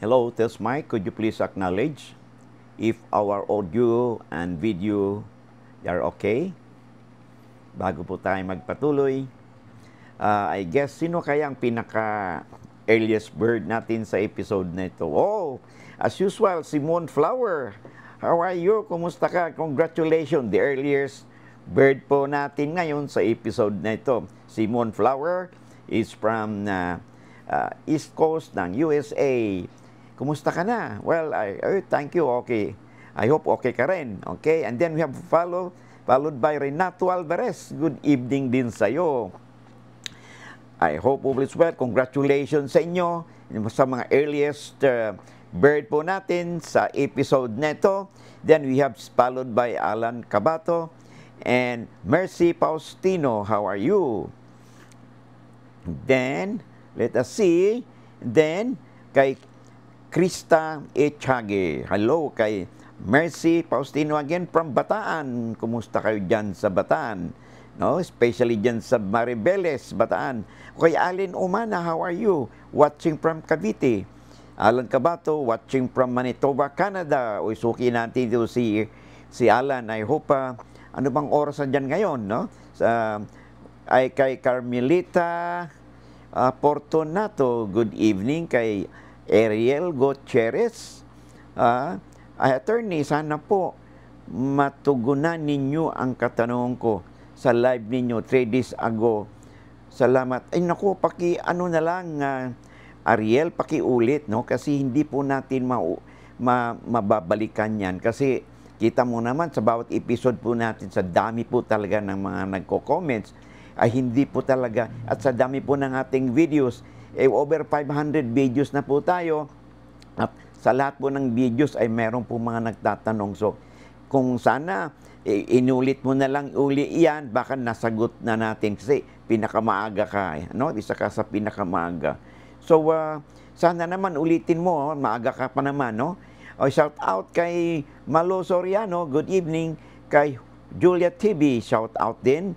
Hello, test mic. Could you please acknowledge if our audio and video are okay? Bago po tayo magpatuloy, uh, I guess sino kaya ang pinaka earliest bird natin sa episode na ito? Oh, as usual, si Moonflower. How are you? Kumusta ka? Congratulations, the earliest bird po natin ngayon sa episode na ito. Si Moonflower is from uh, uh, East Coast ng USA. Kumusta ka na? Well, I, I, thank you, okay. I hope okay ka rin. Okay, and then we have follow, followed by Renato Alvarez. Good evening din sa'yo. I hope all is well. Congratulations sa inyo sa mga earliest uh, bird po natin sa episode neto. Then we have followed by Alan Cabato and Mercy Faustino. How are you? Then, let us see. Then, kay Krista Echage. Hello kay Mercy Faustino again from Bataan. Kumusta kayo dyan sa Bataan? No, especially dyan sa Maribeles, Bataan. Kay Alin Umana, how are you? Watching from Cavite. Alan Cabato, watching from Manitoba, Canada. Uy, suki natin dito si, si Alan. I hope, uh, ano bang oras na dyan ngayon, no? Sa, ay kay Carmelita uh, ah, Portonato, good evening. Kay Ariel Gutierrez, uh, attorney, sana po matugunan ninyo ang katanungan ko sa live ninyo 3 days ago. Salamat. Ay naku, paki ano na lang uh, Ariel, pakiulit no kasi hindi po natin ma, ma mababalikan 'yan kasi kita mo naman sa bawat episode po natin sa dami po talaga ng mga nagko-comments ay hindi po talaga at sa dami po ng ating videos eh, over 500 videos na po tayo. At sa lahat po ng videos ay meron po mga nagtatanong. So, kung sana eh, inulit mo na lang uli iyan, baka nasagot na natin kasi pinakamaaga ka. Eh, no? Isa ka sa pinakamaaga. So, uh, sana naman ulitin mo. Oh, maaga ka pa naman, no? O, oh, shout out kay Malo Soriano. Good evening. Kay Julia TV. Shout out din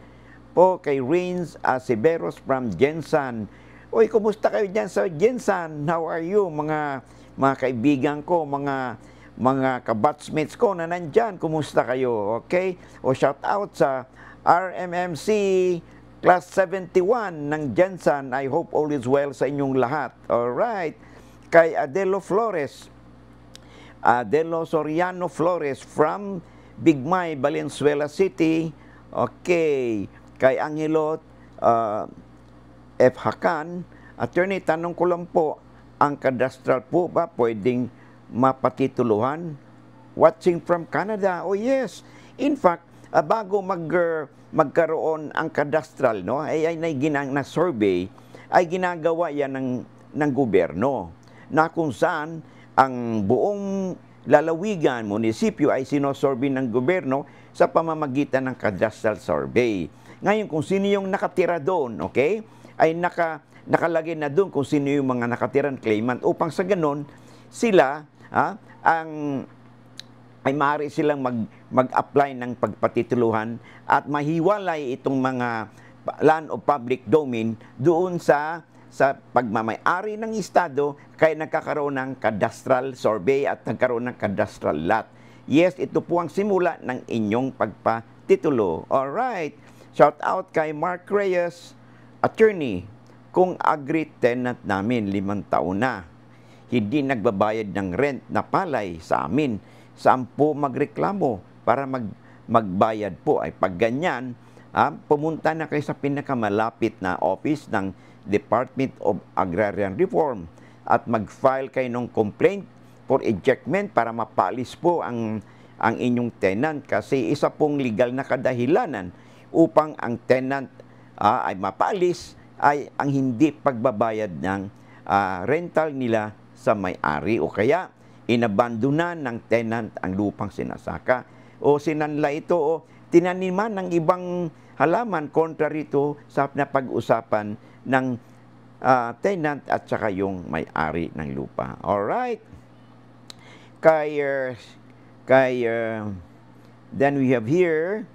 po kay Rins Aceveros from Jensen. Oy, kumusta kayo dyan sa Jensan? How are you? Mga, mga kaibigan ko, mga mga kabatsmates ko na nandyan, kumusta kayo? Okay? O shout out sa RMMC Class 71 ng Jensan. I hope all is well sa inyong lahat. All right. Kay Adelo Flores. Adelo Soriano Flores from Bigmay, Valenzuela City. Okay. Kay Angelo uh, F. Hakan, Attorney, tanong ko lang po, ang kadastral po ba pwedeng mapatituluhan? Watching from Canada, oh yes. In fact, uh, bago mag, magkaroon ang kadastral, no, ay, ay, ay ginang na survey, ay ginagawa yan ng, ng gobyerno na kung saan ang buong lalawigan, munisipyo ay sinosurvey ng gobyerno sa pamamagitan ng kadastral survey. Ngayon, kung sino yung nakatira doon, okay? ay naka, nakalagay na doon kung sino yung mga nakatirang claimant upang sa ganon sila ha, ang ay maaari silang mag, mag-apply ng pagpatituluhan at mahiwalay itong mga land of public domain doon sa sa pagmamay-ari ng estado kaya nagkakaroon ng cadastral survey at nagkaroon ng cadastral lot. Yes, ito po ang simula ng inyong pagpatitulo. All right. Shout out kay Mark Reyes. Attorney, kung agree tenant namin limang taon na, hindi nagbabayad ng rent na palay sa amin, saan po magreklamo para mag, magbayad po? Ay pag ganyan, ah, pumunta na kayo sa pinakamalapit na office ng Department of Agrarian Reform at mag-file kayo ng complaint for ejectment para mapalis po ang, ang inyong tenant kasi isa pong legal na kadahilanan upang ang tenant uh, ay mapalis ay ang hindi pagbabayad ng uh, rental nila sa may-ari o kaya inabandonan ng tenant ang lupang sinasaka o sinanla ito o tinaniman ng ibang halaman contrary to sa napag-usapan ng uh, tenant at saka yung may-ari ng lupa. All right. Kay uh, kay uh, then we have here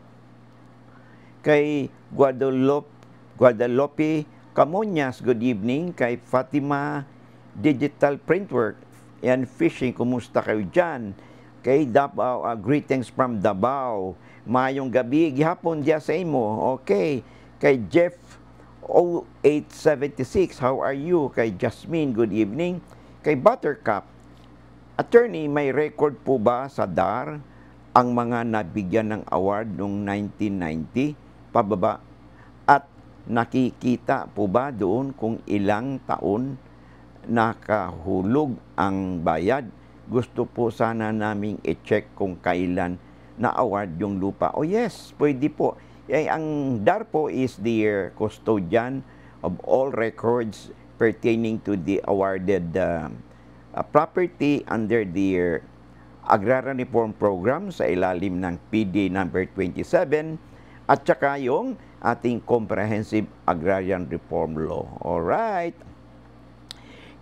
kay Guadalupe, Guadalupe Camonias, good evening. Kay Fatima Digital Printwork and Fishing, kumusta kayo dyan? Kay Davao, uh, ah, greetings from Davao. Mayong gabi, gihapon diya sa imo. Okay. Kay Jeff 0876, how are you? Kay Jasmine, good evening. Kay Buttercup, Attorney, may record po ba sa DAR ang mga nabigyan ng award noong 1990? pababa. At nakikita po ba doon kung ilang taon nakahulog ang bayad? Gusto po sana naming i-check kung kailan na-award yung lupa. O oh yes, pwede po. Eh, ang DARPO is the uh, custodian of all records pertaining to the awarded uh, uh, property under the uh, Agrarian Reform Program sa ilalim ng PD number 27 at saka yung ating Comprehensive Agrarian Reform Law. Alright.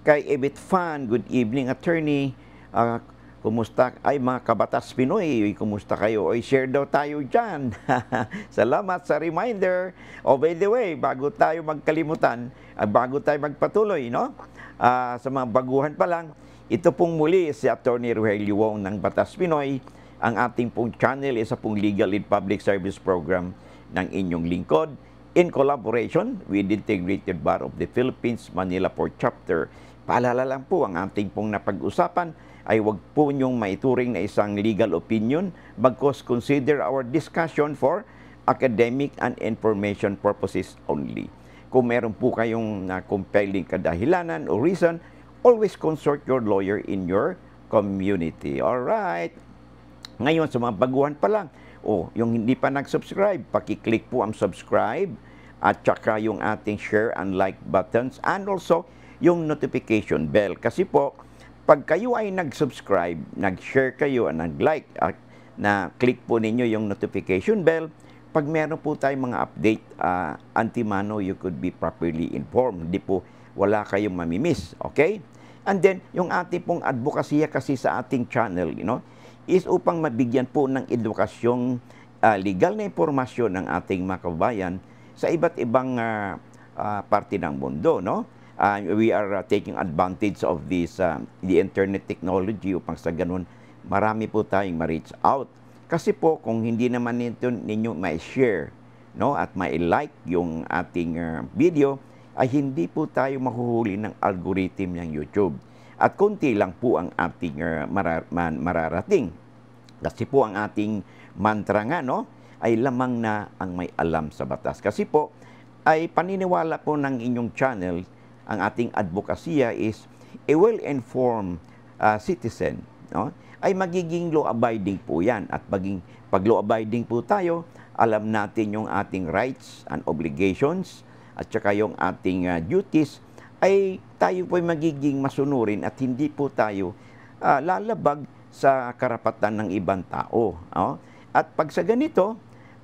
Kay Ebit Fan, good evening attorney. Uh, kumusta? Ay mga kabatas Pinoy, kumusta kayo? Oy, share daw tayo dyan. Salamat sa reminder. Oh, by the way, bago tayo magkalimutan, uh, bago tayo magpatuloy, no? Uh, sa mga baguhan pa lang, ito pong muli si Attorney Ruhel Yuong ng Batas Pinoy ang ating pong channel, isa pong legal and public service program ng inyong lingkod in collaboration with Integrated Bar of the Philippines Manila for Chapter. Paalala lang po, ang ating pong napag-usapan ay huwag po niyong maituring na isang legal opinion bagkos consider our discussion for academic and information purposes only. Kung meron po kayong na compelling kadahilanan o reason, always consult your lawyer in your community. All right. Ngayon, sa mga baguhan pa lang, oh, yung hindi pa nag-subscribe, pakiclick po ang subscribe at saka yung ating share and like buttons and also yung notification bell. Kasi po, pag kayo ay nag-subscribe, nag-share kayo, and nag-like, at na click po ninyo yung notification bell, pag meron po tayong mga update, uh, antimano, you could be properly informed. Hindi po, wala kayong mamimiss. Okay? And then, yung ating pong advokasya kasi sa ating channel, you know, is upang mabigyan po ng edukasyong uh, legal na impormasyon ng ating mga kababayan sa iba't ibang uh, uh, parte ng mundo, no? Uh, we are uh, taking advantage of this uh, the internet technology upang sa ganun marami po tayong ma-reach out. Kasi po kung hindi naman nito ninyo ma-share, no, at ma-like yung ating uh, video ay hindi po tayo mahuhuli ng algorithm ng YouTube at konti lang po ang ating uh, ah, marar- man, mararating. Kasi po ang ating mantra nga no, ay lamang na ang may alam sa batas. Kasi po ay paniniwala po ng inyong channel, ang ating advokasya is a well-informed uh, citizen no, ay magiging law-abiding po yan. At maging, pag law-abiding po tayo, alam natin yung ating rights and obligations at saka yung ating uh, duties ay tayo po ay magiging masunurin at hindi po tayo uh, lalabag sa karapatan ng ibang tao. Oh? At pag sa ganito,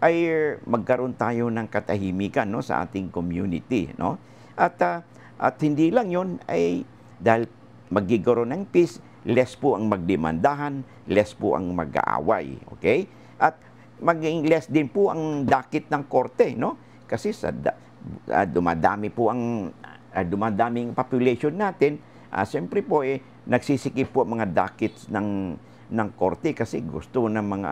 ay magkaroon tayo ng katahimikan no, sa ating community. No? At, uh, at hindi lang yon ay dahil magigkaroon ng peace, less po ang magdemandahan, less po ang mag-aaway. Okay? At maging less din po ang dakit ng korte. No? Kasi sa, uh, dumadami po ang uh, dumadaming population natin, uh, siyempre po eh, nagsisikip po mga dockets ng, ng korte kasi gusto ng mga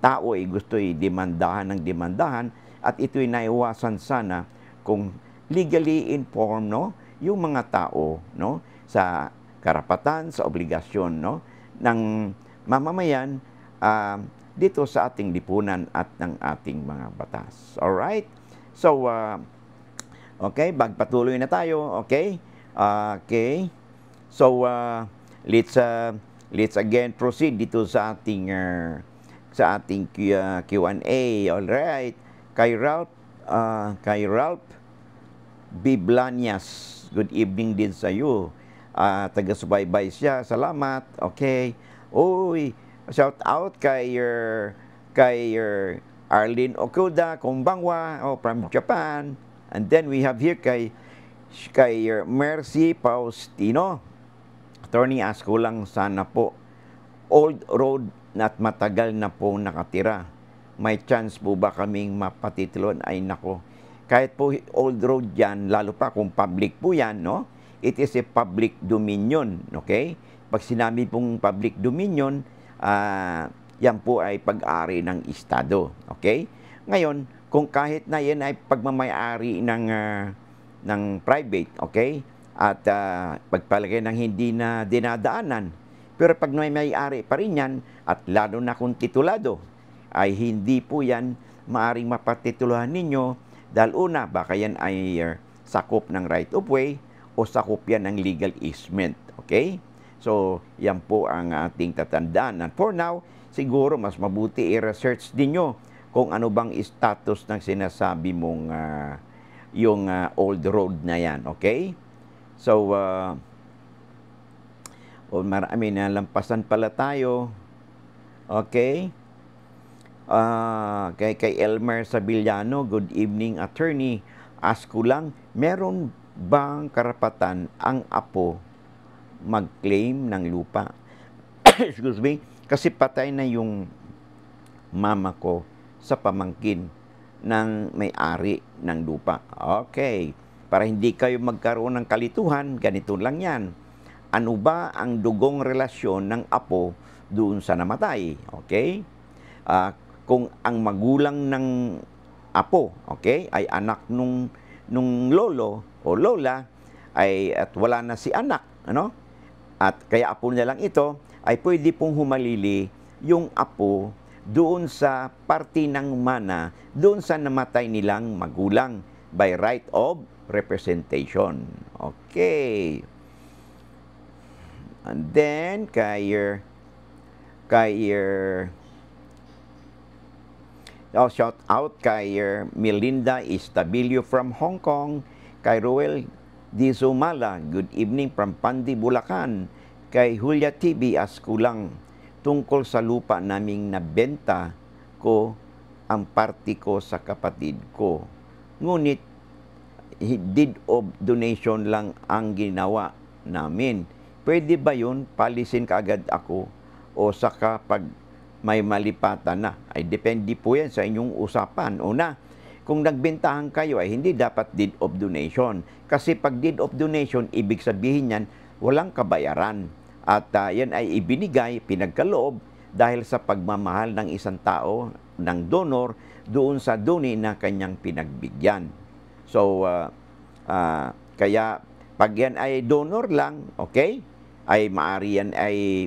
tao eh, gusto eh, demandahan ng demandahan at ito'y naiwasan sana kung legally informed no, yung mga tao no, sa karapatan, sa obligasyon no, ng mamamayan uh, dito sa ating lipunan at ng ating mga batas. All right? So, uh, Okay, magpatuloy na tayo. Okay? Uh, okay. So, uh, let's uh, let's again proceed dito sa ating uh, sa ating Q, uh, Q&A. All right. Kay Ralph uh, kay Ralph Biblanias. Good evening din sa iyo. Uh, taga-subaybay siya. Salamat. Okay. Uy, shout out kay your uh, kay your uh, Arlene Okuda, kumbangwa, oh, from Japan. And then we have here kay, kay Mercy Faustino. Attorney, ask ko lang sana po. Old road nat matagal na po nakatira. May chance po ba kaming mapatitlon? Ay nako. Kahit po old road yan, lalo pa kung public po yan, no? It is a public dominion, okay? Pag sinabi pong public dominion, uh, yan po ay pag-ari ng Estado, okay? Ngayon, kung kahit na yan ay pagmamayari ng, uh, ng private, okay? At uh, pagpalagay ng hindi na dinadaanan. Pero pag may may-ari pa rin yan, at lalo na kung titulado, ay hindi po yan maaring mapatituluhan ninyo dahil una, baka yan ay uh, sakop ng right of way o sakop yan ng legal easement, okay? So, yan po ang ating tatandaan. And for now, siguro mas mabuti i-research ninyo kung ano bang status ng sinasabi mong uh, yung uh, old road na yan, okay? So, uh, ah, oh, marami na lampasan pala tayo. Okay? Uh, kay, kay Elmer Sabillano, good evening attorney. Ask ko lang, meron bang karapatan ang apo mag-claim ng lupa? Excuse me, kasi patay na yung mama ko sa pamangkin ng may-ari ng lupa. Okay, para hindi kayo magkaroon ng kalituhan, ganito lang yan. Ano ba ang dugong relasyon ng apo doon sa namatay? Okay? Uh, kung ang magulang ng apo, okay, ay anak nung nung lolo o lola ay at wala na si anak, ano? At kaya apo na lang ito ay pwede pong humalili yung apo doon sa parte ng mana, doon sa namatay nilang magulang by right of representation. Okay. And then, kay your, kay your, oh, shout out kay your Melinda Estabilio from Hong Kong, kay Ruel Di Sumala, good evening from Pandi, Bulacan, kay Julia TV Askulang, tungkol sa lupa naming nabenta ko ang party ko sa kapatid ko. Ngunit, deed of donation lang ang ginawa namin. Pwede ba yun? Palisin kaagad ako o saka pag may malipatan na. Ay depende po yan sa inyong usapan. Una, kung nagbentahan kayo ay hindi dapat deed of donation. Kasi pag deed of donation, ibig sabihin yan, walang kabayaran at uh, ah, yan ay ibinigay, pinagkaloob, dahil sa pagmamahal ng isang tao, ng donor, doon sa duni na kanyang pinagbigyan. So, uh, uh, kaya pag yan ay donor lang, okay, ay maari yan ay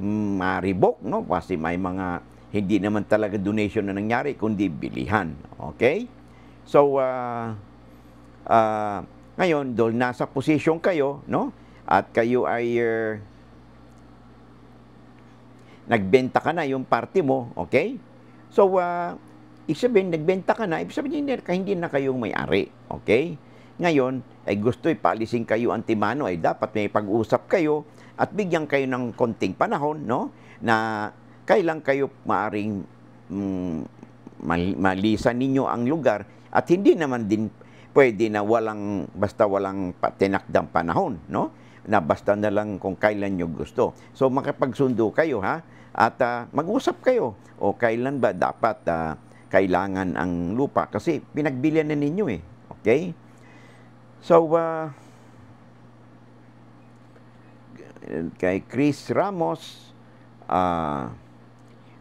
mm, no? Kasi may mga hindi naman talaga donation na nangyari, kundi bilihan. Okay? So, uh, uh, ngayon, dol nasa posisyon kayo, no? At kayo ay uh, nagbenta ka na yung party mo, okay? So, uh, ibig sabihin, nagbenta ka na, ibig sabihin, hindi, hindi na kayong may-ari, okay? Ngayon, ay gusto ipalisin kayo antimano, ay dapat may pag-usap kayo at bigyan kayo ng konting panahon, no? Na kailan kayo maaring mm, malisan ninyo ang lugar at hindi naman din pwede na walang, basta walang tinakdang panahon, no? na basta na lang kung kailan nyo gusto. So makipagsundo kayo ha at uh, mag-usap kayo o kailan ba dapat uh, kailangan ang lupa kasi pinagbilian na ninyo eh. Okay? So uh, kay Chris Ramos uh,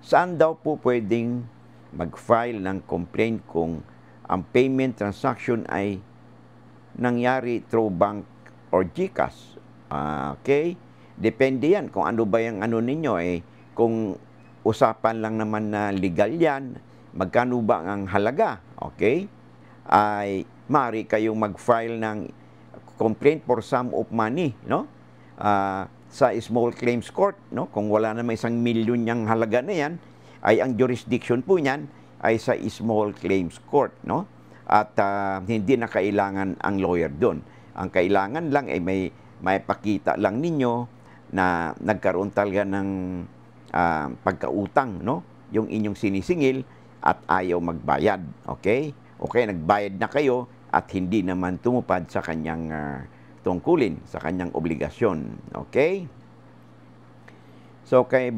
saan daw po pwedeng mag-file ng complaint kung ang payment transaction ay nangyari through bank or GCash Uh, okay? Depende yan kung ano ba yung ano ninyo eh. Kung usapan lang naman na legal yan, magkano ba ang halaga? Okay? Ay mari kayong mag-file ng complaint for sum of money, no? Uh, sa small claims court, no? Kung wala naman isang milyon yung halaga na yan, ay ang jurisdiction po niyan ay sa small claims court, no? At uh, hindi na kailangan ang lawyer doon. Ang kailangan lang ay may may maipakita lang ninyo na nagkaroon talaga ng uh, pagkautang, no? Yung inyong sinisingil at ayaw magbayad, okay? Okay, nagbayad na kayo at hindi naman tumupad sa kanyang uh, tungkulin, sa kanyang obligasyon, okay? So, kay,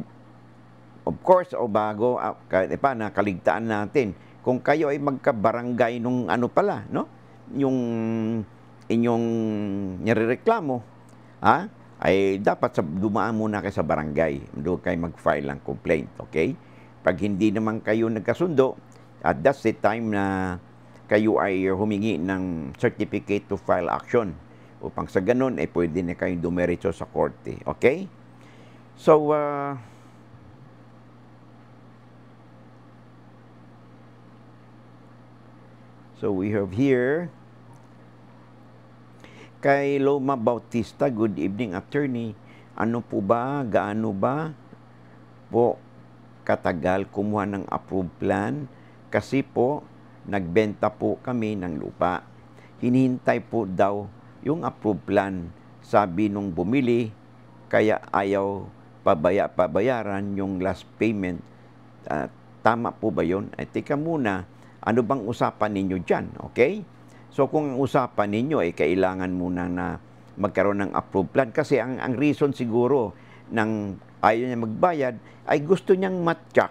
of course, o bago, uh, ah, pa, nakaligtaan natin, kung kayo ay magkabarangay nung ano pala, no? Yung inyong nirereklamo, ha, ay dapat sa, dumaan muna kayo sa barangay. Doon kayo mag-file ng complaint, okay? Pag hindi naman kayo nagkasundo, at that's the time na kayo ay humingi ng certificate to file action upang sa ganun ay eh, pwede na kayong dumeritso sa korte. Okay? So, uh, so we have here Kay Loma Bautista, good evening, attorney. Ano po ba, gaano ba po katagal kumuha ng approved plan? Kasi po, nagbenta po kami ng lupa. Hinihintay po daw yung approved plan. Sabi nung bumili, kaya ayaw pabaya, pabayaran yung last payment. Uh, tama po ba yun? Eh, teka muna, ano bang usapan ninyo dyan? Okay? So kung ang usapan ninyo ay kailangan muna na magkaroon ng approved plan kasi ang, ang reason siguro ng ayaw niya magbayad ay gusto niyang matyak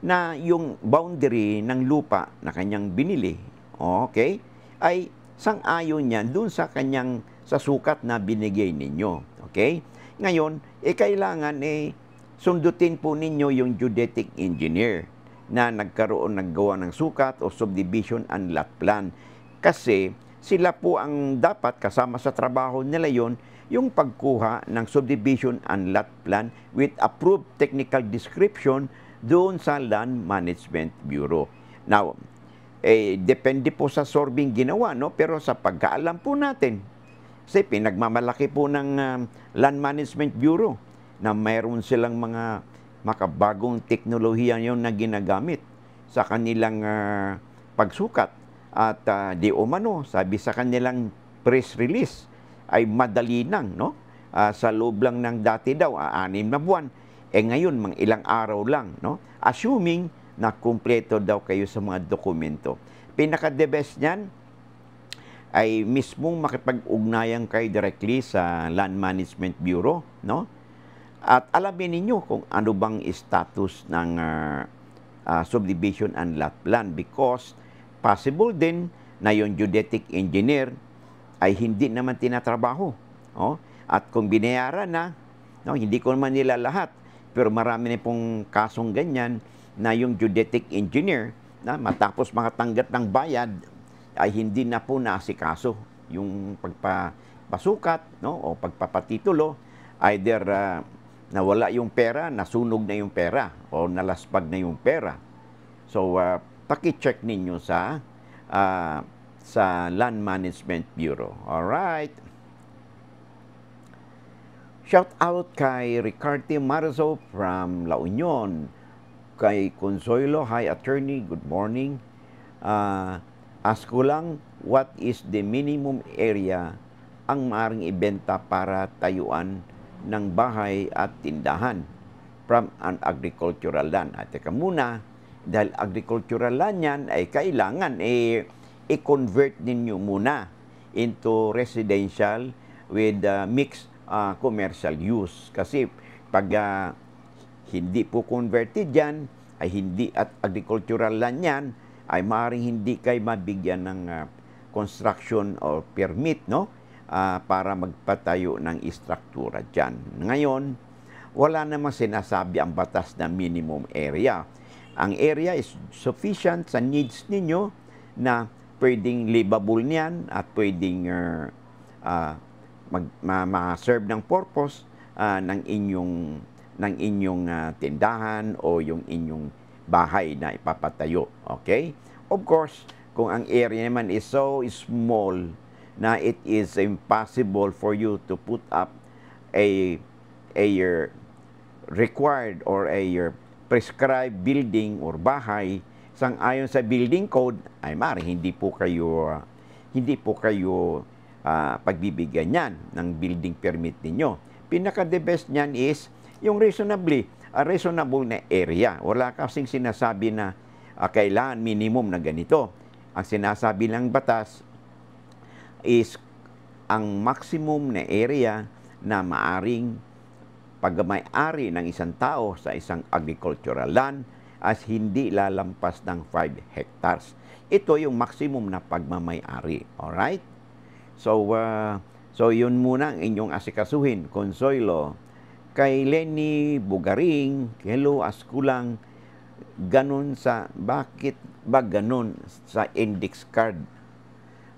na yung boundary ng lupa na kanyang binili, okay, ay sang-ayon niya doon sa kanyang sa sukat na binigay ninyo. Okay? Ngayon, eh, kailangan eh, sundutin po ninyo yung geodetic engineer na nagkaroon, naggawa ng sukat o subdivision and lot plan kasi sila po ang dapat kasama sa trabaho nila yon yung pagkuha ng subdivision and lot plan with approved technical description doon sa Land Management Bureau. Now, eh, depende po sa sorbing ginawa, no? pero sa pagkaalam po natin, kasi pinagmamalaki po ng uh, Land Management Bureau na mayroon silang mga makabagong teknolohiya yon na ginagamit sa kanilang uh, pagsukat at uh, di umano, sabi sa kanilang press release, ay madali nang, no? Uh, sa loob lang ng dati daw, uh, anim na buwan. Eh ngayon, mga ilang araw lang, no? Assuming na kumpleto daw kayo sa mga dokumento. pinaka debest niyan ay mismong makipag-ugnayan kayo directly sa Land Management Bureau, no? At alamin niyo kung ano bang status ng uh, uh, subdivision and lot plan because Possible din na yung judetic engineer ay hindi naman tinatrabaho. Oh? At kung binayaran na, no, hindi ko naman nila lahat, pero marami na pong kasong ganyan na yung judetic engineer na matapos makatanggap ng bayad ay hindi na po naasikaso yung pagpapasukat no, o pagpapatitulo either uh, nawala yung pera, nasunog na yung pera o nalaspag na yung pera. So, uh, paki-check ninyo sa uh, sa Land Management Bureau. All right. Shout out kay Ricardo Marzo from La Union. Kay Consuelo, hi attorney, good morning. Uh, ask ko lang, what is the minimum area ang maaring ibenta para tayuan ng bahay at tindahan from an agricultural land? At ah, teka muna, dahil agricultural land yan, ay kailangan eh, i-convert ninyo muna into residential with uh, mixed uh, commercial use. Kasi pag uh, hindi po converted yan, ay hindi at agricultural land yan, ay maaaring hindi kayo mabigyan ng uh, construction or permit no uh, para magpatayo ng istruktura dyan. Ngayon, wala namang sinasabi ang batas na minimum area ang area is sufficient sa needs ninyo na pwedeng livable niyan at pwedeng uh, uh, mag, ma, ma-serve ng purpose uh, ng inyong ng inyong uh, tindahan o yung inyong bahay na ipapatayo. Okay? Of course, kung ang area naman is so small na it is impossible for you to put up a a uh, required or a uh, prescribed building or bahay, sang ayon sa building code, ay mari hindi po kayo uh, hindi po kayo uh, pagbibigyan niyan ng building permit niyo. Pinaka the best niyan is yung reasonably, a ah, reasonable na area. Wala kasing sinasabi na uh, kailangan minimum na ganito. Ang sinasabi lang batas is ang maximum na area na maaring pagmay-ari ng isang tao sa isang agricultural land as hindi lalampas ng 5 hectares. Ito yung maximum na pagmamay-ari. Alright? So, uh, so yun muna ang inyong asikasuhin, Consuelo, kay Lenny Bugaring, hello Askulang, ganun sa, bakit ba ganun sa index card?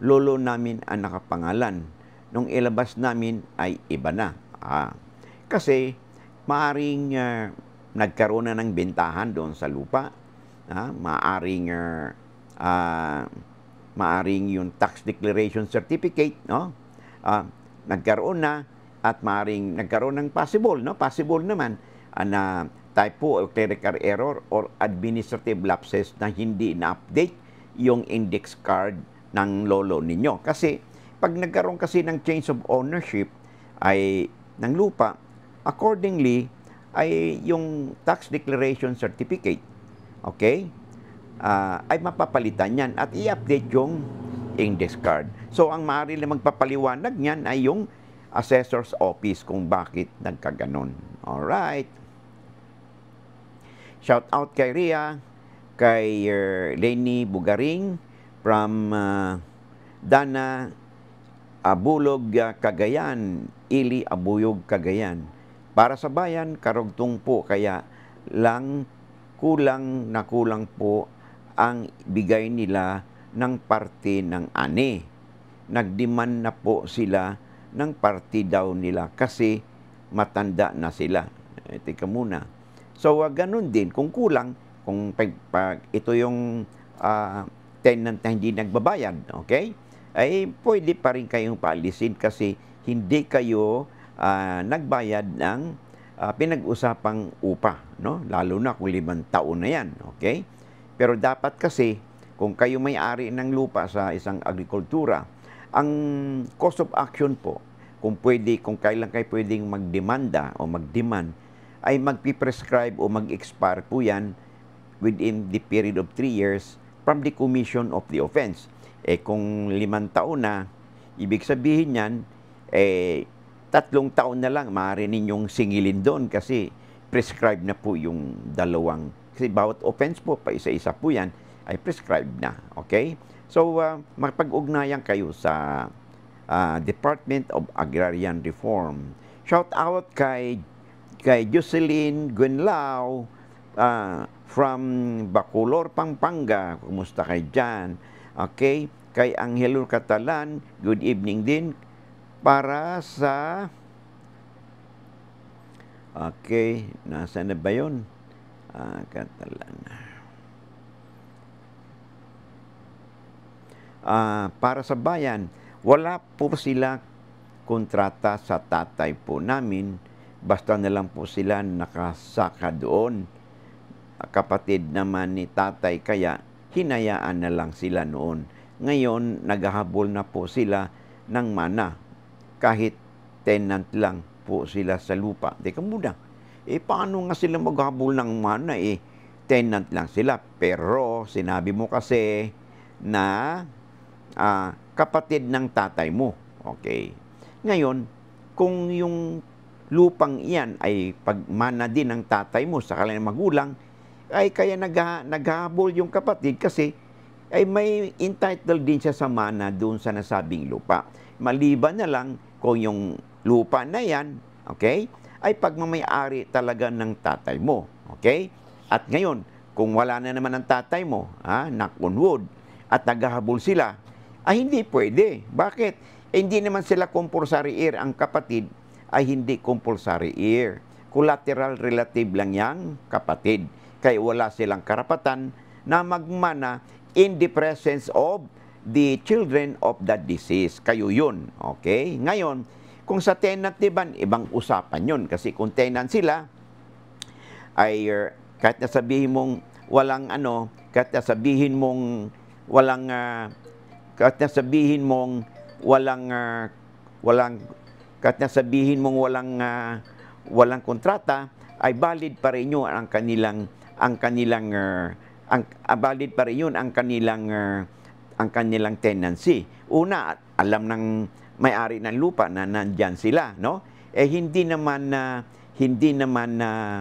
Lolo namin ang nakapangalan. Nung ilabas namin ay iba na. Ah, kasi maaring uh, nagkaroon na ng bintahan doon sa lupa. Ha? Maaring uh, maaring yung tax declaration certificate, no? Uh, nagkaroon na at maaring nagkaroon ng possible, no? Possible naman uh, na typo or clerical error or administrative lapses na hindi na-update yung index card ng lolo ninyo. Kasi pag nagkaroon kasi ng change of ownership ay ng lupa, Accordingly, ay yung tax declaration certificate, okay, uh, ay mapapalitan yan at i-update yung index card. So, ang maaari na magpapaliwanag niyan ay yung assessor's office kung bakit nagkaganon. Alright. Shout out kay Ria, kay uh, Lenny Bugaring from uh, Dana Abulog, uh, Cagayan, Ili Abuyog, Cagayan para sa bayan karugtong po kaya lang kulang na kulang po ang bigay nila ng parte ng ani. Nagdiman na po sila ng parte daw nila kasi matanda na sila. ito eh, teka muna. So, uh, ganun din. Kung kulang, kung pag, pag ito yung uh, tenant na hindi nagbabayad, okay? Ay, eh, pwede pa rin kayong paalisin kasi hindi kayo uh, nagbayad ng uh, pinag-usapang upa, no? Lalo na kung limang taon na 'yan, okay? Pero dapat kasi kung kayo may-ari ng lupa sa isang agrikultura, ang cost of action po, kung pwede, kung kailan kayo pwedeng magdemanda o magdemand, ay magpi-prescribe o mag-expire po yan within the period of 3 years from the commission of the offense. Eh kung limang taon na, ibig sabihin niyan eh tatlong taon na lang, maaari ninyong singilin doon kasi prescribed na po yung dalawang. Kasi bawat offense po, pa isa-isa po yan, ay prescribed na. Okay? So, uh, makapag-ugnayan kayo sa uh, Department of Agrarian Reform. Shout out kay, kay Jocelyn Guenlao uh, from Bacolor, Pampanga. Kumusta kay dyan? Okay? Kay Angelo Catalan, good evening din para sa Okay, nasa na ba yun? Ah, Catalan. Ah, para sa bayan, wala po sila kontrata sa tatay po namin. Basta na lang po sila nakasaka doon. Kapatid naman ni tatay, kaya hinayaan na lang sila noon. Ngayon, naghahabol na po sila ng mana kahit tenant lang po sila sa lupa. Teka muna, eh paano nga sila maghabol ng mana eh? Tenant lang sila. Pero sinabi mo kasi na ah, kapatid ng tatay mo. Okay. Ngayon, kung yung lupang iyan ay pagmana din ng tatay mo sa kanilang magulang, ay kaya nag naghabol yung kapatid kasi ay may entitled din siya sa mana doon sa nasabing lupa maliban na lang kung yung lupa na yan, okay, ay pagmamayari talaga ng tatay mo, okay? At ngayon, kung wala na naman ang tatay mo, ha, knock on wood, at naghahabol sila, ay hindi pwede. Bakit? Eh, hindi naman sila compulsory heir. Ang kapatid ay hindi compulsory heir. Collateral relative lang yang kapatid. Kaya wala silang karapatan na magmana in the presence of the children of that disease. Kayo yun. Okay? Ngayon, kung sa tenant diban, ibang usapan yun. Kasi kung tenant sila, ay er, kahit nasabihin mong walang ano, kahit nasabihin mong walang, uh, kahit nasabihin mong walang, uh, walang, kahit nasabihin mong walang, uh, walang kontrata, ay valid pa rin yun ang kanilang, ang kanilang, uh, ang, uh, valid pa rin yun ang kanilang, uh, ang kanilang tenancy. Una, alam ng may-ari ng lupa na nandiyan sila, no? Eh hindi naman na uh, hindi naman na uh,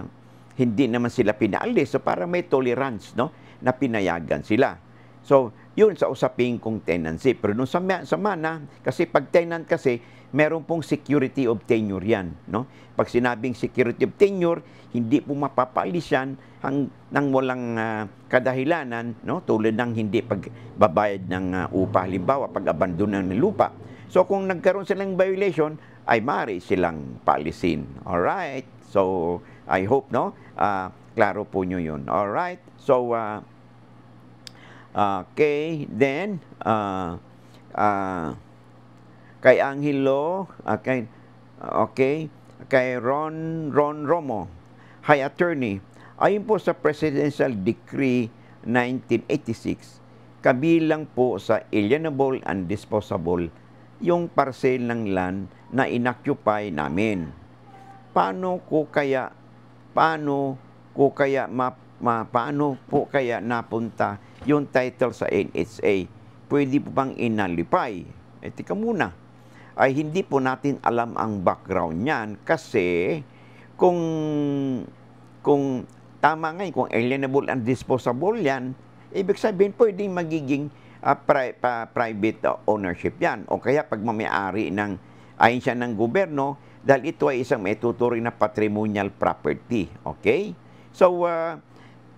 hindi naman sila pinaalis. So para may tolerance, no? Na pinayagan sila. So, yun sa usaping kung tenancy. Pero nung sa, sa mana, kasi pag tenant kasi, meron pong security of tenure yan. No? Pag sinabing security of tenure, hindi po mapapalis yan hang, ng walang uh, kadahilanan, no? tulad ng hindi pagbabayad ng uh, upa, halimbawa pag-abandon ng lupa. So kung nagkaroon silang violation, ay maaari silang palisin. Alright? So, I hope, no? Uh, klaro po nyo yun. Alright? So, uh, okay, then, uh, uh, kay Angelo, uh, kay, okay, kay Ron, Ron Romo, High Attorney, ayon po sa Presidential Decree 1986, kabilang po sa alienable and disposable yung parcel ng land na inoccupy namin. Paano ko kaya paano ko kaya ma, ma, paano po kaya napunta yung title sa NHA? Pwede po bang inalipay? E eh, teka muna ay hindi po natin alam ang background niyan kasi kung kung tama ngayon, kung alienable and disposable yan, ibig sabihin pwedeng magiging uh, pri- pa- private ah, ownership yan. O kaya pag mamayari ng, ayon siya ng gobyerno, dahil ito ay isang maituturing na patrimonial property. Okay? So, uh,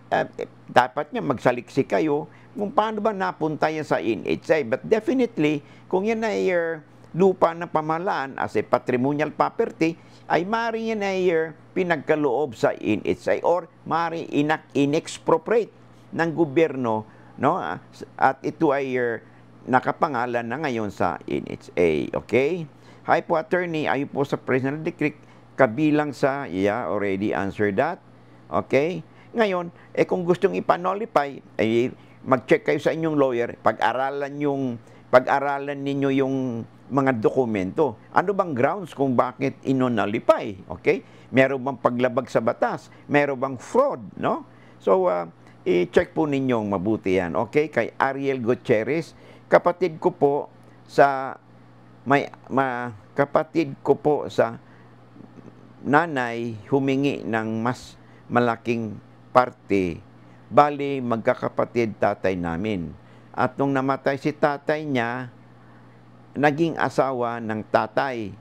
uh, dapat nga magsaliksik kayo kung paano ba napunta yan sa NHA. But definitely, kung yan ay uh, lupa na pamahalaan as a patrimonial property ay maaaring yan ay eh, pinagkaloob sa NHI or maaaring inak inexpropriate ng gobyerno no ah, at ito ay uh, nakapangalan na ngayon sa NHA okay hi po attorney ayon po sa presidential decree kabilang sa yeah already answered that okay ngayon eh kung gustong ipanolify eh, mag-check kayo sa inyong lawyer pag-aralan yung pag-aralan ninyo yung mga dokumento. Ano bang grounds kung bakit inonalipay? Okay? Meron bang paglabag sa batas? Meron bang fraud? No? So, uh, i-check po ninyong mabuti yan. Okay? Kay Ariel Gutierrez, kapatid ko po sa may ma, kapatid ko po sa nanay humingi ng mas malaking parte. Bali, magkakapatid tatay namin. At nung namatay si tatay niya, naging asawa ng tatay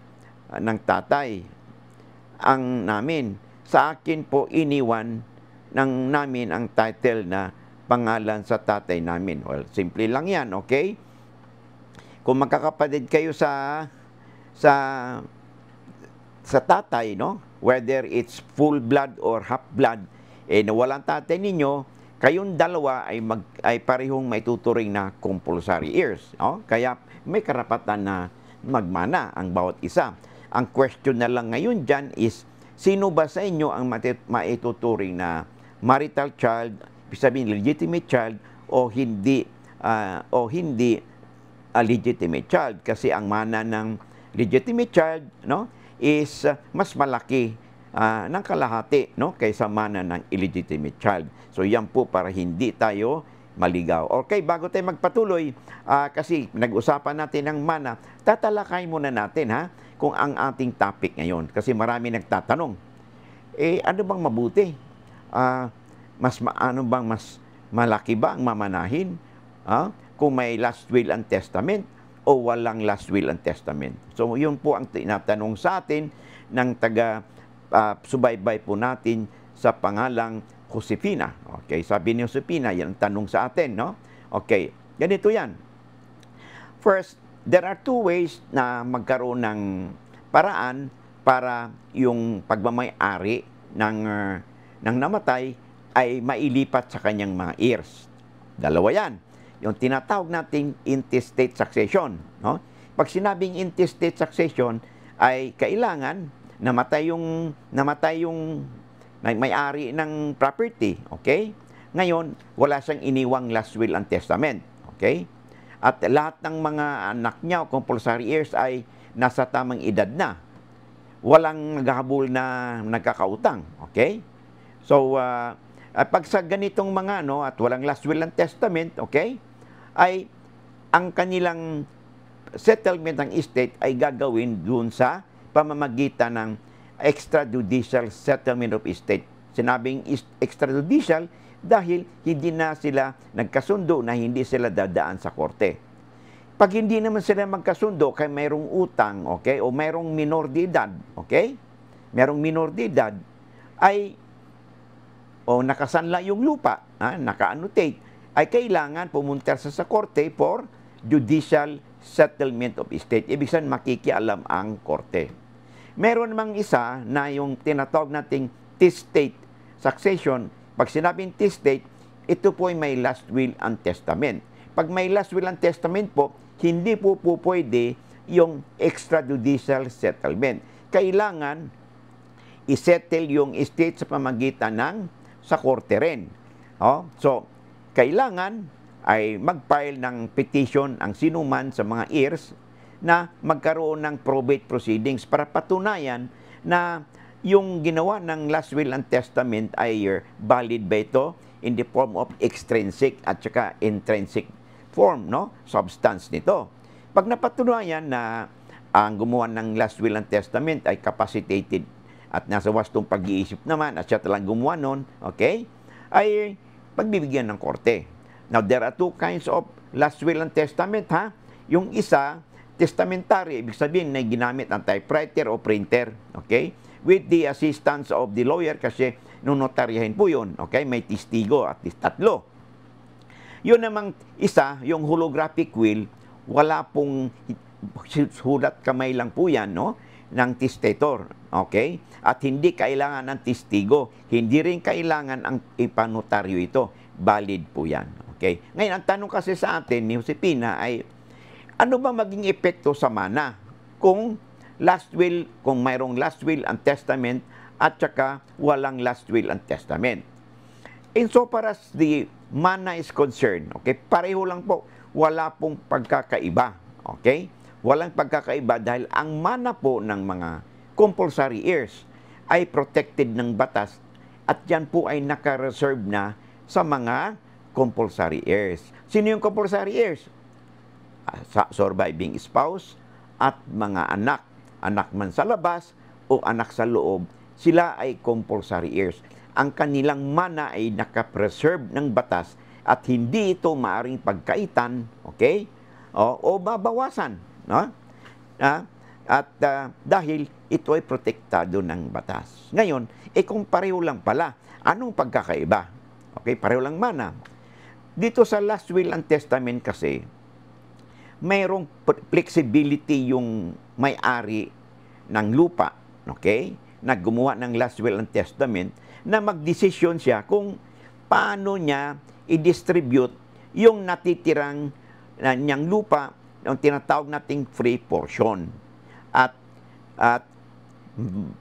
uh, ng tatay ang namin. Sa akin po iniwan ng namin ang title na pangalan sa tatay namin. Well, simple lang 'yan, okay? Kung magkakapatid kayo sa sa sa tatay, no? Whether it's full blood or half blood, eh walang tatay ninyo, kayong dalawa ay mag ay parehong maituturing na compulsory heirs, no? Kaya may karapatan na magmana ang bawat isa. Ang question na lang ngayon dyan is, sino ba sa inyo ang maituturing na marital child, sabihin legitimate child, o hindi, uh, o hindi a legitimate child? Kasi ang mana ng legitimate child no, is uh, mas malaki uh, ng kalahati no, kaysa mana ng illegitimate child. So yan po para hindi tayo maligaw. Okay, bago tayo magpatuloy, uh, kasi nag-usapan natin ng mana, tatalakay muna natin ha, kung ang ating topic ngayon. Kasi marami nagtatanong, eh ano bang mabuti? Uh, mas ma- ano bang mas malaki ba ang mamanahin? Ha? Kung may last will and testament o walang last will and testament. So yun po ang tinatanong sa atin ng taga uh, subaybay po natin sa pangalang Josefina. Okay, sabi ni Josefina, yan ang tanong sa atin, no? Okay, ganito yan. First, there are two ways na magkaroon ng paraan para yung pagmamay-ari ng, uh, ng namatay ay mailipat sa kanyang mga heirs. Dalawa yan. Yung tinatawag nating intestate succession. No? Pag sinabing intestate succession, ay kailangan namatay yung, namatay yung na may-ari ng property, okay? Ngayon, wala siyang iniwang last will and testament, okay? At lahat ng mga anak niya o compulsory heirs ay nasa tamang edad na. Walang naghahabol na nagkakautang, okay? So, uh, pag sa ganitong mga ano at walang last will and testament, okay? Ay ang kanilang settlement ng estate ay gagawin doon sa pamamagitan ng extrajudicial settlement of estate. Sinabing extrajudicial dahil hindi na sila nagkasundo na hindi sila dadaan sa korte. Pag hindi naman sila magkasundo kay mayroong utang, okay, o mayroong minor de edad, okay? Merong minor de edad ay o nakasanla yung lupa, ha, naka-annotate, ay kailangan pumunta sa, sa korte for judicial settlement of estate. Ibig sabihin makikialam ang korte. Meron mang isa na yung tinatawag nating T-state succession. Pag sinabing T-state, ito po ay may last will and testament. Pag may last will and testament po, hindi po po pwede yung extrajudicial settlement. Kailangan isettle yung estate sa pamagitan ng sa korte rin. Oh, so, kailangan ay mag-file ng petition ang sinuman sa mga heirs na magkaroon ng probate proceedings para patunayan na yung ginawa ng last will and testament ay uh, valid ba ito in the form of extrinsic at saka intrinsic form, no? substance nito. Pag napatunayan na ang gumawa ng last will and testament ay capacitated at nasa wastong pag-iisip naman at siya talang gumawa nun, okay, ay pagbibigyan ng korte. Now, there are two kinds of last will and testament, ha? Yung isa, testamentary, ibig sabihin na ginamit ang typewriter o printer, okay? With the assistance of the lawyer kasi nunotaryahin po yun, okay? May testigo at least tatlo. Yun namang isa, yung holographic will, wala pong sulat kamay lang po yan, no? ng testator, okay? At hindi kailangan ng testigo, hindi rin kailangan ang ipanotaryo ito. Valid po 'yan, okay? Ngayon, ang tanong kasi sa atin ni Josepina ay ano ba maging epekto sa mana kung last will, kung mayroong last will ang testament at saka walang last will ang testament? In so far as the mana is concerned, okay, pareho lang po, wala pong pagkakaiba, okay? Walang pagkakaiba dahil ang mana po ng mga compulsory heirs ay protected ng batas at yan po ay naka-reserve na sa mga compulsory heirs. Sino yung compulsory heirs? surviving spouse at mga anak, anak man sa labas o anak sa loob, sila ay compulsory heirs. Ang kanilang mana ay nakapreserve ng batas at hindi ito maaring pagkaitan, okay? O, o babawasan, no? Ah, at uh, dahil ito ay protektado ng batas. Ngayon, eh kung pareho lang pala, anong pagkakaiba? Okay, pareho lang mana. Dito sa last will and testament kasi, mayroong flexibility yung may-ari ng lupa, okay? Na gumawa ng last will and testament na magdesisyon siya kung paano niya i-distribute yung natitirang uh, niyang lupa, yung tinatawag nating free portion. At at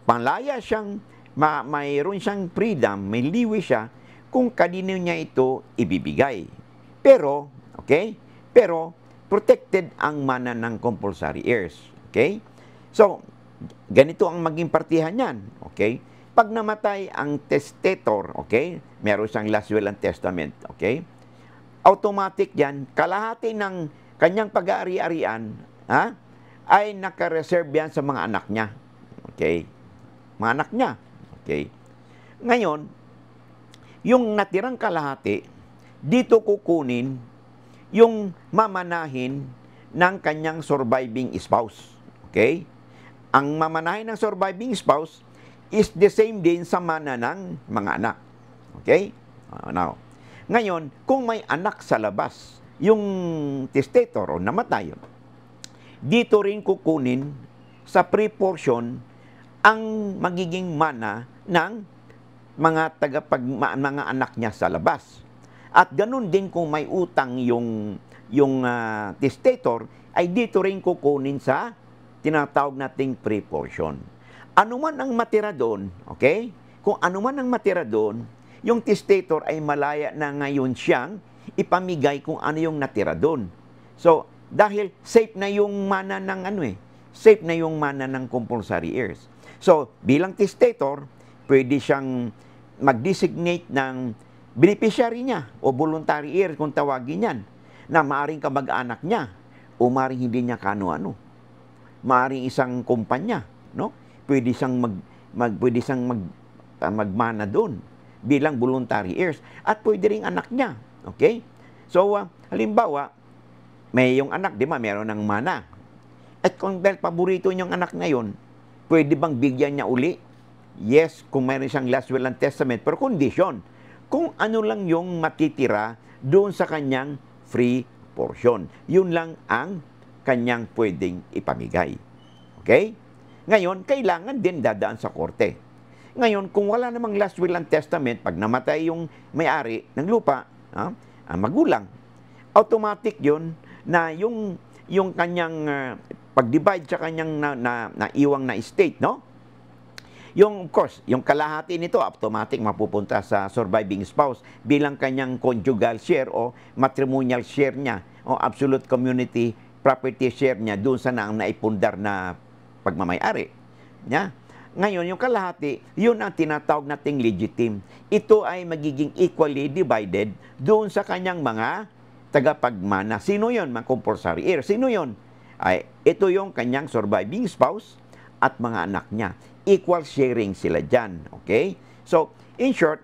malaya siyang ma, mayroon siyang freedom, may liwi siya kung kanino niya ito ibibigay. Pero, okay? Pero protected ang mana ng compulsory heirs. Okay? So, ganito ang maging partihan niyan. Okay? Pag namatay ang testator, okay? Meron siyang last will and testament, okay? Automatic 'yan, kalahati ng kanyang pag-aari-arian, ha? Ay naka-reserve yan sa mga anak niya. Okay? Mga anak niya. Okay? Ngayon, yung natirang kalahati, dito kukunin yung mamanahin ng kanyang surviving spouse. Okay? Ang mamanahin ng surviving spouse is the same din sa mana ng mga anak. Okay? Ah, now, ngayon, kung may anak sa labas, yung testator o namatay, dito rin kukunin sa pre-portion ang magiging mana ng mga tagapag mga anak niya sa labas. At ganun din kung may utang yung, yung uh, testator, ay dito rin kukunin sa tinatawag nating preportion. portion Ano man ang matira doon, okay? Kung ano man ang matira doon, yung testator ay malaya na ngayon siyang ipamigay kung ano yung natira doon. So, dahil safe na yung mana ng ano eh, safe na yung mana ng compulsory heirs. So, bilang testator, pwede siyang mag-designate ng beneficiary niya o voluntary heir kung tawagin niyan na maaring kamag-anak niya o maaring hindi niya kano-ano. Maaring isang kumpanya, no? Pwede siyang mag, mag pwede siyang mag uh, magmana doon bilang voluntary heirs at pwede ring anak niya. Okay? So, uh, halimbawa, may yung anak, di ba, meron ng mana. At kung dahil paborito niyang anak na yon, pwede bang bigyan niya uli? Yes, kung meron siyang last will and testament, pero condition kung ano lang yung matitira doon sa kanyang free portion. Yun lang ang kanyang pwedeng ipamigay. Okay? Ngayon, kailangan din dadaan sa korte. Ngayon, kung wala namang last will and testament, pag namatay yung may-ari ng lupa, ah, ang magulang, automatic yun na yung yung kanyang uh, pag-divide sa kanyang na, na, na iwang na estate, no? Yung, of course, yung kalahati nito automatic mapupunta sa surviving spouse bilang kanyang conjugal share o matrimonial share niya o absolute community property share niya doon sa naang naipundar na pagmamayari. Niya? Yeah? Ngayon, yung kalahati, yun ang tinatawag nating legitim. Ito ay magiging equally divided doon sa kanyang mga tagapagmana. Sino yon mga compulsory heir? Sino yon? Ay, ito yung kanyang surviving spouse at mga anak niya equal sharing sila dyan. Okay? So, in short,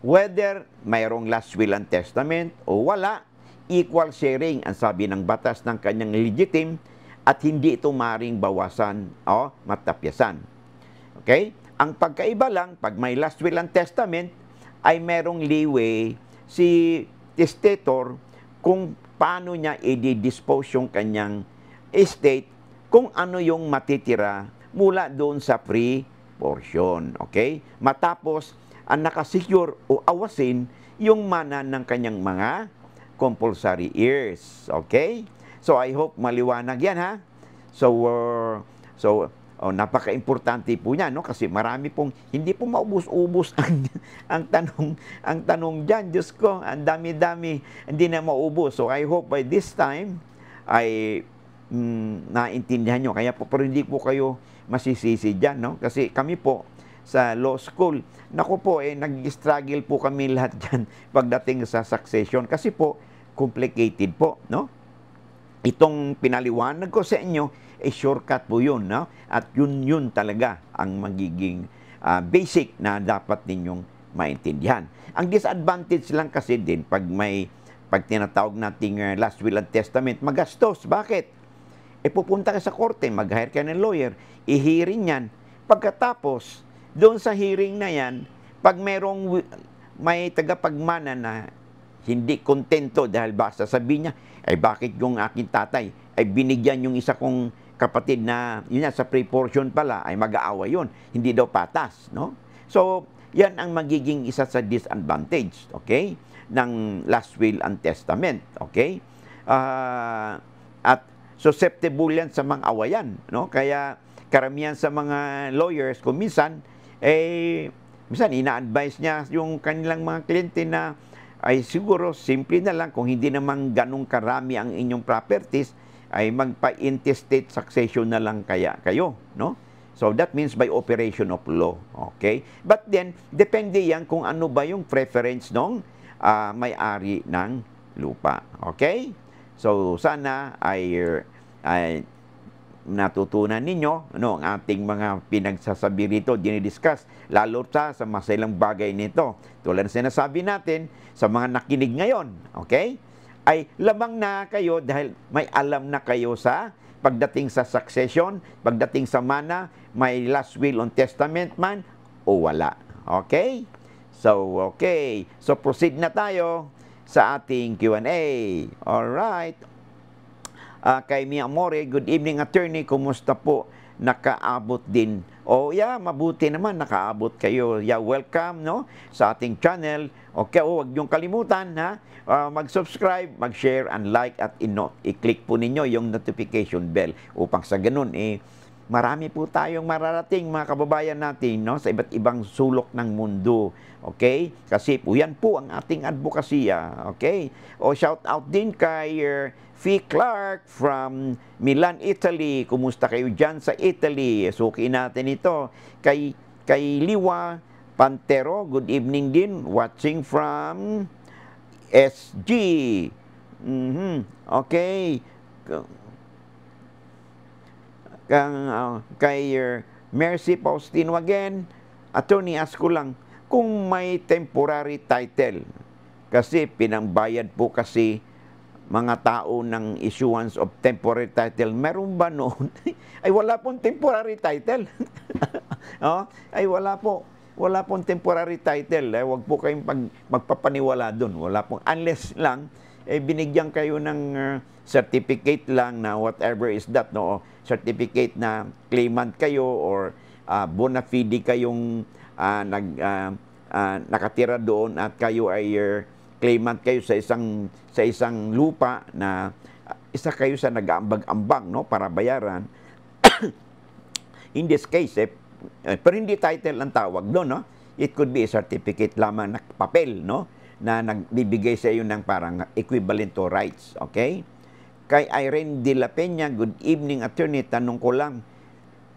whether mayroong last will and testament o wala, equal sharing ang sabi ng batas ng kanyang legitimate at hindi ito maring bawasan o matapyasan. Okay? Ang pagkaiba lang, pag may last will and testament, ay merong leeway si testator kung paano niya i-dispose yung kanyang estate, kung ano yung matitira mula doon sa free portion. Okay? Matapos, ang nakasecure o awasin yung mana ng kanyang mga compulsory years. Okay? So, I hope maliwanag yan, ha? So, uh, so oh, napaka-importante po niya, no? Kasi marami pong, hindi po maubos-ubos ang, ang tanong, ang tanong dyan. Diyos ko, ang dami-dami, hindi na maubos. So, I hope by this time, ay mm, naintindihan nyo. Kaya po, pero hindi po kayo masisisi dyan, no? Kasi kami po, sa law school. Nako po, eh, nag-struggle po kami lahat dyan pagdating sa succession. Kasi po, complicated po, no? Itong pinaliwanag ko sa inyo, eh, shortcut po yun, no? At yun yun talaga ang magiging uh, basic na dapat ninyong maintindihan. Ang disadvantage lang kasi din pag may pag tinatawag nating ah, last will and testament, magastos. Bakit? E pupunta ka sa korte, mag-hire ka ng lawyer, i-hearing yan. Pagkatapos, doon sa hearing na yan, pag merong may tagapagmana na hindi kontento dahil basta sabi niya, ay bakit yung aking tatay ay binigyan yung isa kong kapatid na, yun na, sa proportion pala, ay mag-aaway yun. Hindi daw patas, no? So, yan ang magiging isa sa disadvantage, okay? Ng last will and testament, okay? Uh, at susceptible yan sa mga awayan. No? Kaya karamihan sa mga lawyers, kung minsan, eh, minsan ina-advise niya yung kanilang mga kliyente na ay siguro simple na lang kung hindi naman ganong karami ang inyong properties, ay magpa-intestate succession na lang kaya kayo, no? So that means by operation of law, okay? But then depende yan kung ano ba yung preference ng uh, ah, may-ari ng lupa, okay? So sana ay ay natutunan ninyo ano, ang ating mga pinagsasabi rito, dinidiscuss, lalo sa, sa masailang bagay nito. Tulad na sinasabi natin sa mga nakinig ngayon, okay? Ay lamang na kayo dahil may alam na kayo sa pagdating sa succession, pagdating sa mana, may last will on testament man o wala. Okay? So, okay. So, proceed na tayo sa ating Q&A. All right uh, kay Mia More. Good evening, attorney. Kumusta po? Nakaabot din. Oh, yeah, mabuti naman nakaabot kayo. Yeah, welcome no sa ating channel. Okay, oh, wag niyo kalimutan ha. Uh, mag-subscribe, mag-share and like at i-note. I-click po ninyo yung notification bell upang sa ganun eh marami po tayong mararating mga kababayan natin no sa iba't ibang sulok ng mundo. Okay? Kasi po yan po ang ating advokasya. Okay? O shout out din kay uh, Fee Clark from Milan, Italy. Kumusta kayo dyan sa Italy? Suki natin ito. Kay, kay Liwa Pantero, good evening din. Watching from SG. Mm-hmm. Okay. Kang, uh, kay uh, Mercy Faustino again. Attorney, ask ko lang, kung may temporary title. Kasi pinangbayad po kasi mga tao ng issuance of temporary title. Meron ba noon? Ay wala pong temporary title. oh? Ay wala po. Wala pong temporary title. Eh, wag po kayong pag, magpapaniwala doon. Wala pong, unless lang, eh, binigyan kayo ng uh, certificate lang na whatever is that. No? Certificate na claimant kayo or uh, bona fide kayong uh, nag, uh, uh, nakatira doon at kayo ay uh, claimant kayo sa isang sa isang lupa na isa kayo sa nag-aambag-ambag no para bayaran in this case eh, eh, pero hindi title ang tawag doon no it could be a certificate lamang na papel no na nagbibigay sa iyo ng parang equivalent to rights okay kay Irene De La Peña good evening attorney tanong ko lang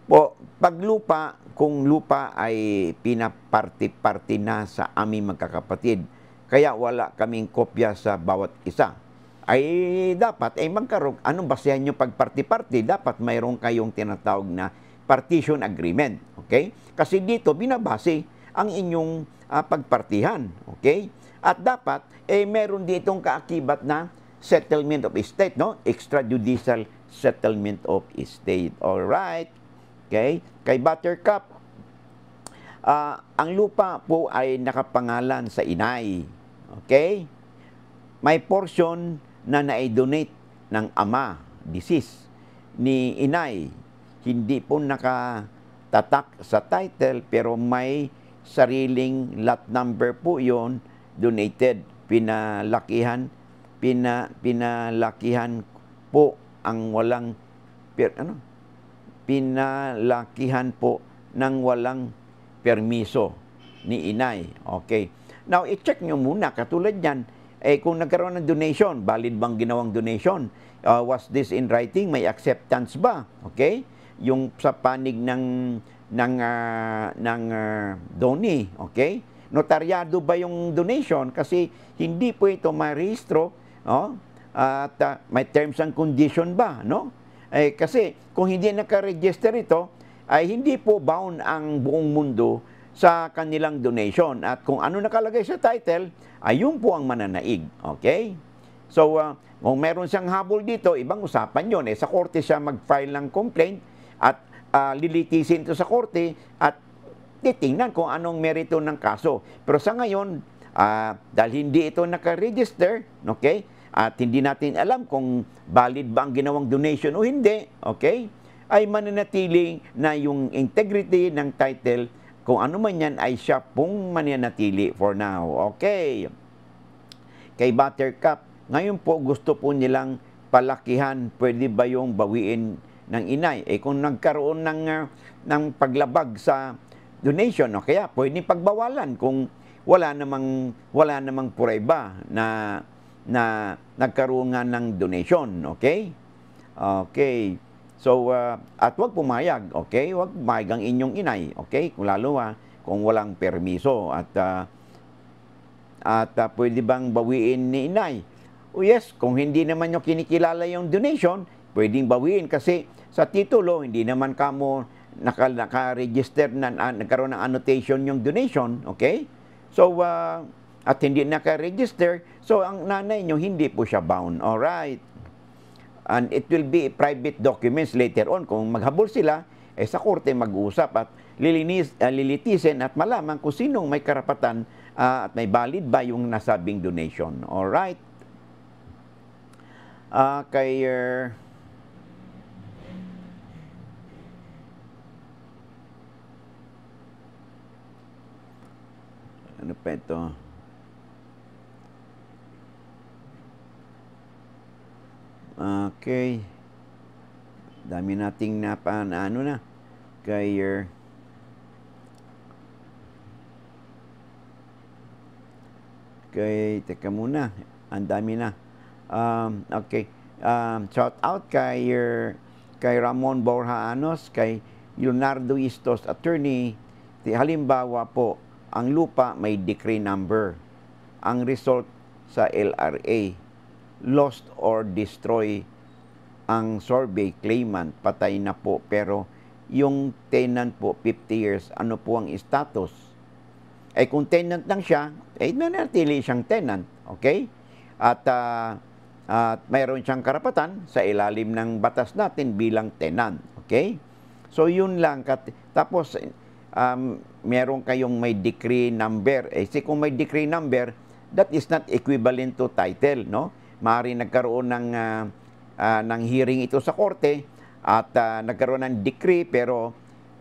po pag lupa kung lupa ay pinaparti-parti na sa aming magkakapatid, kaya wala kaming kopya sa bawat isa, ay dapat ay eh, magkaroon, anong basehan nyo pagparti parti dapat mayroon kayong tinatawag na partition agreement. Okay? Kasi dito, binabase ang inyong uh, pagpartihan. Okay? At dapat, eh, meron ditong kaakibat na settlement of estate, no? Extrajudicial settlement of estate. All right. Okay? Kay Buttercup, uh, ang lupa po ay nakapangalan sa inay. Okay? May portion na na-donate ng ama, deceased, ni inay. Hindi po nakatatak sa title pero may sariling lot number po yon donated pinalakihan pina pinalakihan po ang walang per, ano pinalakihan po ng walang permiso ni inay. Okay. Now, i-check nyo muna, katulad yan, eh, kung nagkaroon ng donation, valid bang ginawang donation? Uh, was this in writing? May acceptance ba? Okay? Yung sa panig ng, ng, uh, ng uh, ah, donee, okay? Notaryado ba yung donation? Kasi hindi po ito ma-registro, no? At uh, may terms and condition ba, no? Eh, kasi kung hindi nakaregister ito, ay hindi po bound ang buong mundo sa kanilang donation. At kung ano nakalagay sa title, ay yun po ang mananaig. Okay? So, uh, kung meron siyang habol dito, ibang usapan yon. Eh, sa korte siya mag-file ng complaint at uh, lilitisin ito sa korte at titingnan kung anong merito ng kaso. Pero sa ngayon, uh, dahil hindi ito nakaregister, okay, at hindi natin alam kung valid ba ang ginawang donation o hindi, okay? Ay mananatili na yung integrity ng title kung ano man yan ay siya pong mananatili for now. Okay. Kay Buttercup, ngayon po gusto po nilang palakihan, pwede ba yung bawiin ng inay? Eh kung nagkaroon ng, uh, ng paglabag sa donation, o kaya pwede pagbawalan kung wala namang, wala namang pureba na na nagkaroon nga ng donation, okay? Okay. So, uh, at huwag pumayag, okay? Huwag pumayag ang inyong inay, okay? Kung lalo ah, kung walang permiso at uh, at uh, pwede bang bawiin ni inay? oh, yes, kung hindi naman nyo kinikilala yung donation, pwedeng bawiin kasi sa titulo, hindi naman kamo naka, naka na, uh, nagkaroon ng annotation yung donation, okay? So, uh, at hindi naka-register, so ang nanay nyo hindi po siya bound. All right. And it will be private documents later on. Kung maghabol sila, eh sa korte mag-uusap at lilinis, uh, lilitisin at malaman kung sinong may karapatan uh, at may valid ba yung nasabing donation. All right. Uh, kay uh, ano pa ito? Okay. Dami nating napa na ano na. Kaya kay teka muna. Ang dami na. Um, okay. Um, shout out kay uh, kay Ramon Borja Anos, kay Leonardo Istos attorney. Halimbawa po, ang lupa may decree number. Ang result sa LRA lost or destroy ang survey claimant, patay na po. Pero yung tenant po, 50 years, ano po ang status? Eh kung tenant lang siya, eh nanatili siyang tenant, okay? At uh, at mayroon siyang karapatan sa ilalim ng batas natin bilang tenant, okay? So yun lang tapos um, meron kayong may decree number. Eh, si kung may decree number, that is not equivalent to title, no? maaaring nagkaroon ng, uh, uh, ng hearing ito sa korte at uh, nagkaroon ng decree pero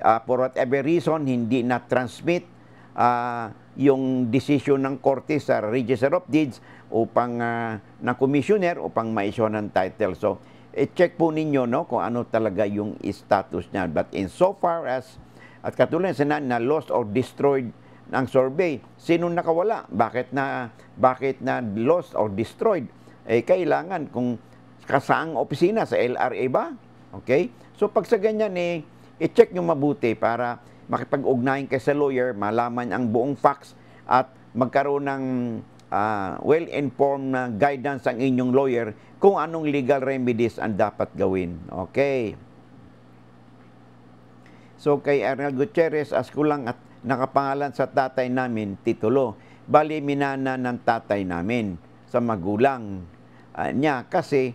uh, for whatever reason, hindi na-transmit uh, yung decision ng korte sa Register of Deeds upang uh, ng commissioner upang maisyo ng title. So, i-check po ninyo no, kung ano talaga yung status niya. But in so far as, at katulad sa na, na lost or destroyed ng survey, sino nakawala? Bakit na, bakit na lost or destroyed? eh kailangan kung kasaang opisina sa LRA ba? Okay? So pag sa ganyan eh, i-check nyo mabuti para makipag-ugnayan kay sa lawyer, malaman ang buong facts at magkaroon ng uh, well-informed na guidance ang inyong lawyer kung anong legal remedies ang dapat gawin. Okay. So kay Arnel Gutierrez, as kulang at nakapangalan sa tatay namin, titulo. Bali, minana ng tatay namin sa magulang uh, niya kasi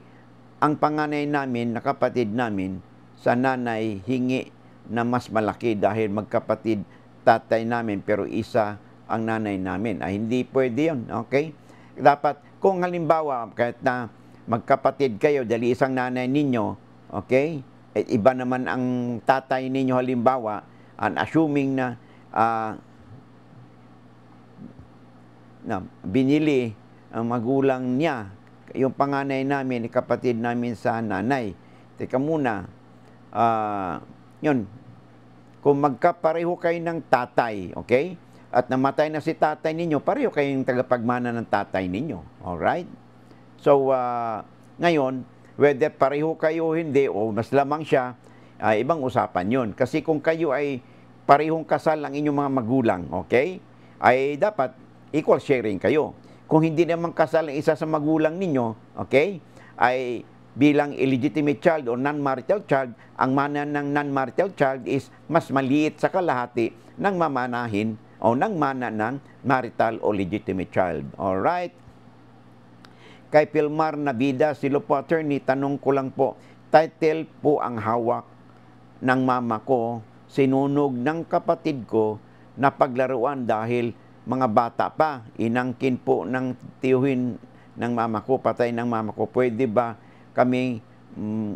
ang panganay namin, nakapatid namin, sa nanay hingi na mas malaki dahil magkapatid tatay namin pero isa ang nanay namin. Ay, ah, hindi pwede yun, okay? Dapat, kung halimbawa, kahit na magkapatid kayo, dali isang nanay ninyo, okay? E, iba naman ang tatay ninyo halimbawa, and assuming na, uh, na binili ang magulang niya yung panganay namin, kapatid namin sa nanay. Teka muna, uh, yun, kung magkapareho kayo ng tatay, okay? At namatay na si tatay ninyo, pareho kayong tagapagmana ng tatay ninyo. Alright? So, uh, ngayon, whether pareho kayo hindi, o mas lamang siya, uh, ibang usapan yun. Kasi kung kayo ay parehong kasal ang inyong mga magulang, okay? Ay dapat equal sharing kayo kung hindi naman kasal ang isa sa magulang ninyo, okay, ay bilang illegitimate child o non-marital child, ang mana ng non-marital child is mas maliit sa kalahati ng mamanahin o ng mana ng marital o legitimate child. Alright? Kay Pilmar Nabida, silo po attorney, tanong ko lang po, title po ang hawak ng mama ko, sinunog ng kapatid ko na paglaruan dahil mga bata pa, inangkin po ng tiyuhin ng mama ko, patay ng mama ko, pwede ba kami mm,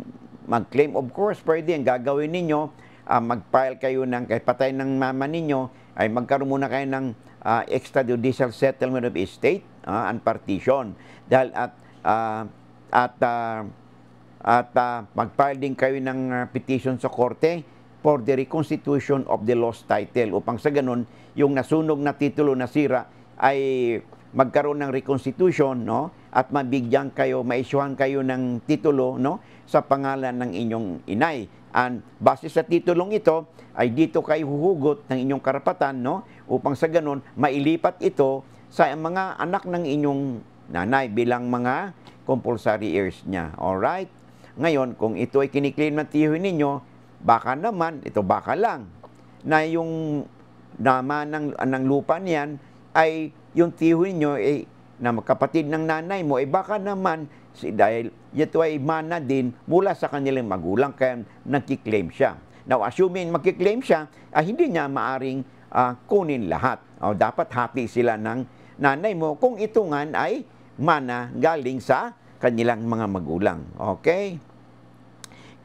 mag-claim? Of course, pwede. Ang gagawin ninyo, uh, mag-file kayo ng, kay patay ng mama ninyo, ay magkaroon muna kayo ng uh, extrajudicial settlement of estate uh, and partition. Dahil at, uh, at, uh, at uh, mag-file din kayo ng uh, petition sa korte, for the reconstitution of the lost title upang sa ganun yung nasunog na titulo na sira ay magkaroon ng reconstitution no at mabigyan kayo maisyuhan kayo ng titulo no sa pangalan ng inyong inay and base sa titulong ito ay dito kayo huhugot ng inyong karapatan no upang sa ganun mailipat ito sa mga anak ng inyong nanay bilang mga compulsory heirs niya all right ngayon kung ito ay kiniklaim ng tiyuhin ninyo baka naman, ito baka lang, na yung naman ng, ng lupa niyan ay yung tiho niyo ay eh, na kapatid ng nanay mo, ay eh, baka naman si, dahil ito ay mana din mula sa kanilang magulang kaya nagkiklaim siya. Now, assuming magkiklaim siya, ah, hindi niya maaring ah, kunin lahat. O, oh, dapat hati sila ng nanay mo kung itungan ay mana galing sa kanilang mga magulang. Okay?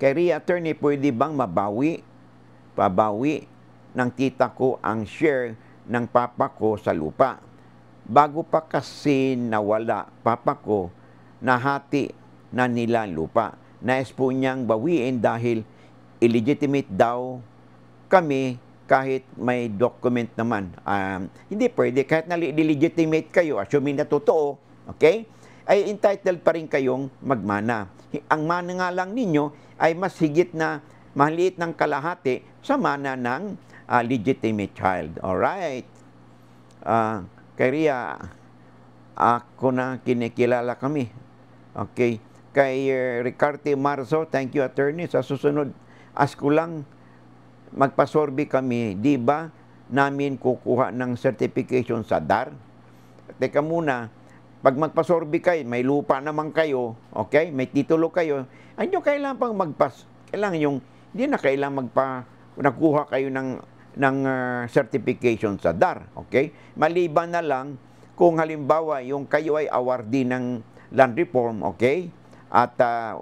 Kay re-attorney, pwede bang mabawi, pabawi ng tita ko ang share ng papa ko sa lupa? Bago pa kasi nawala papa ko, nahati na nila lupa. Nais po niyang bawiin dahil illegitimate daw kami kahit may document naman. Um, hindi pwede, kahit na illegitimate kayo, assuming na totoo, okay, ay entitled pa rin kayong magmana. Ang mana nga lang ninyo, ay mas higit na maliit ng kalahati sa mana ng uh, legitimate child. Alright? Uh, ah, kaya ako na kinikilala kami. Okay? Kay eh, Ricardo Marzo, thank you attorney. Sa susunod, as ko lang magpasorbi kami, di ba namin kukuha ng certification sa DAR? Teka muna, pag magpasorbi kayo, may lupa naman kayo, okay? May titulo kayo, ay, nyo kailangan pang magpas. Kailangan yung, hindi na kailangan magpa, nakuha kayo ng, ng uh, certification sa DAR. Okay? Maliban na lang, kung halimbawa, yung kayo ay awardee ng land reform, okay? At uh,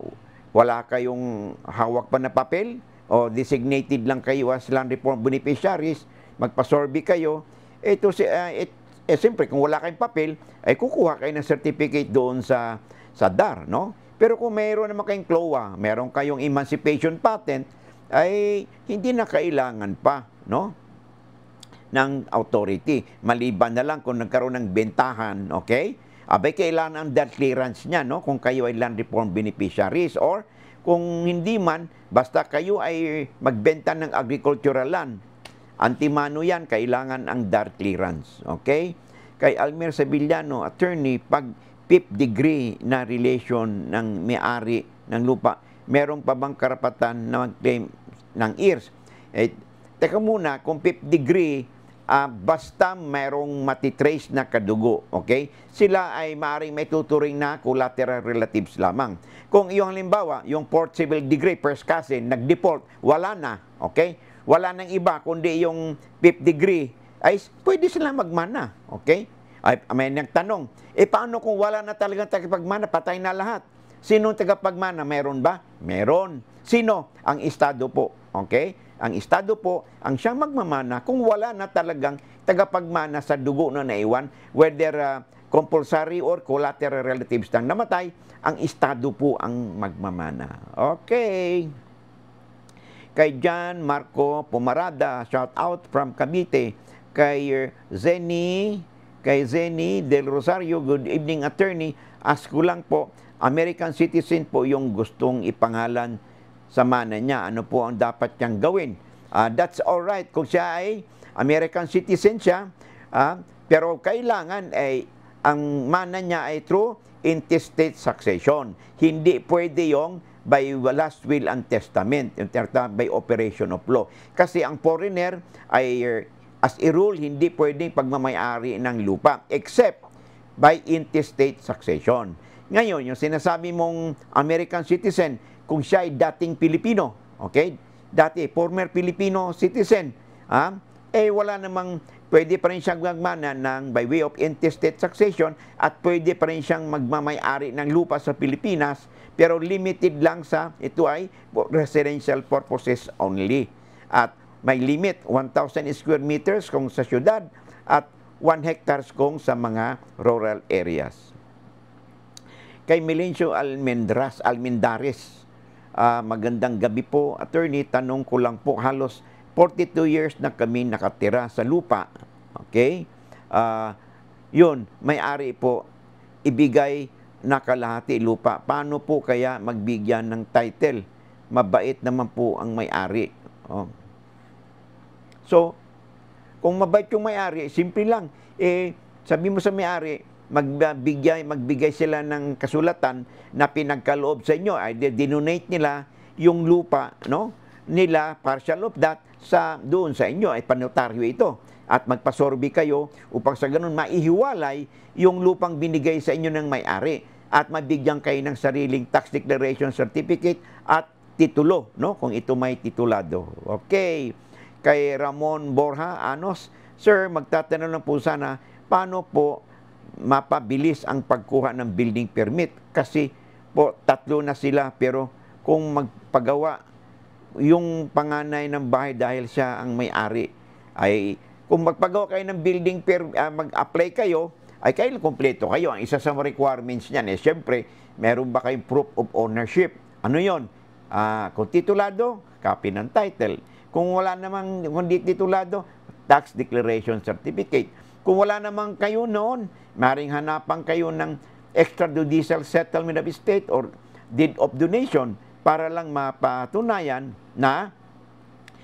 wala kayong hawak pa na papel, o designated lang kayo as land reform beneficiaries, magpa-survey kayo, ito si uh, ah, it, eh, siyempre, kung wala kayong papel, ay kukuha kayo ng certificate doon sa sa DAR, no? Pero kung mayroon naman kayong CLOA, mayroon kayong emancipation patent, ay hindi na kailangan pa, no? ng authority. Maliban na lang kung nagkaroon ng bentahan, okay? Abay, kailangan ang debt clearance niya, no? Kung kayo ay land reform beneficiaries or kung hindi man, basta kayo ay magbenta ng agricultural land. Antimano yan, kailangan ang DAR clearance. Okay? Kay Almer Sevillano, attorney, pag fifth degree na relation ng may-ari ng lupa. Meron pa bang karapatan na mag-claim ng ears? Eh, teka muna, kung fifth degree, uh, basta merong matitrace na kadugo, okay? Sila ay maaaring may tuturing na collateral relatives lamang. Kung iyong halimbawa, yung fourth civil degree, first cousin, eh, nag-default, wala na, okay? Wala nang iba, kundi yung fifth degree, ay pwede sila magmana, okay? Ay, may nagtanong, e paano kung wala na talagang tagapagmana, patay na lahat? Sino tagapagmana? Meron ba? Meron. Sino? Ang Estado po. Okay? Ang Estado po, ang siyang magmamana kung wala na talagang tagapagmana sa dugo na naiwan, whether uh, compulsory or collateral relatives ng namatay, ang Estado po ang magmamana. Okay. Kay John Marco Pumarada, shout out from Cavite. Kay eh, Zeni Kay Zeni Del Rosario, good evening attorney. Ask ko lang po, American citizen po yung gustong ipangalan sa mana niya. Ano po ang dapat niyang gawin? Uh, that's all right kung siya ay American citizen siya. Uh, pero kailangan ay ang mana niya ay true intestate succession. Hindi pwede yung by last will and testament, by operation of law. Kasi ang foreigner ay As a rule, hindi pwedeng pagmamayari ng lupa except by intestate succession. Ngayon, yung sinasabi mong American citizen, kung siya ay dating Pilipino, okay? Dati, former Filipino citizen, ah, eh wala namang pwede pa rin siyang magmana ng by way of intestate succession at pwede pa rin siyang magmamayari ng lupa sa Pilipinas pero limited lang sa ito ay residential purposes only. At may limit 1,000 square meters kung sa syudad at 1 hectares kung sa mga rural areas. Kay Melencio Almendras, Almendares, uh, magandang gabi po. Attorney, tanong ko lang po, halos 42 years na kami nakatira sa lupa. Okay? Uh, yun, may-ari po, ibigay na kalahati lupa. Paano po kaya magbigyan ng title? Mabait naman po ang may-ari. Oh. So, kung mabait yung may-ari, eh, simple lang. Eh, sabi mo sa may-ari, magbigay, magbigay sila ng kasulatan na pinagkaloob sa inyo. Ay, dinonate nila yung lupa, no? Nila, partial of that, sa doon sa inyo ay panotaryo ito at magpasorbi kayo upang sa ganun maihiwalay yung lupang binigay sa inyo ng may-ari at mabigyan kayo ng sariling tax declaration certificate at titulo no kung ito may titulado okay kay Ramon Borja Anos. Sir, magtatanong lang po sana, paano po mapabilis ang pagkuha ng building permit? Kasi po, tatlo na sila, pero kung magpagawa yung panganay ng bahay dahil siya ang may-ari, ay kung magpagawa kayo ng building permit, uh, ah, mag-apply kayo, ay kayo kumpleto kayo. Ang isa sa requirements niyan, eh, siyempre, meron ba kayong proof of ownership? Ano yon? Uh, ah, kung titulado, copy ng title kung wala namang kundi titulado, tax declaration certificate. Kung wala namang kayo noon, maring hanapan kayo ng extrajudicial settlement of estate or deed of donation para lang mapatunayan na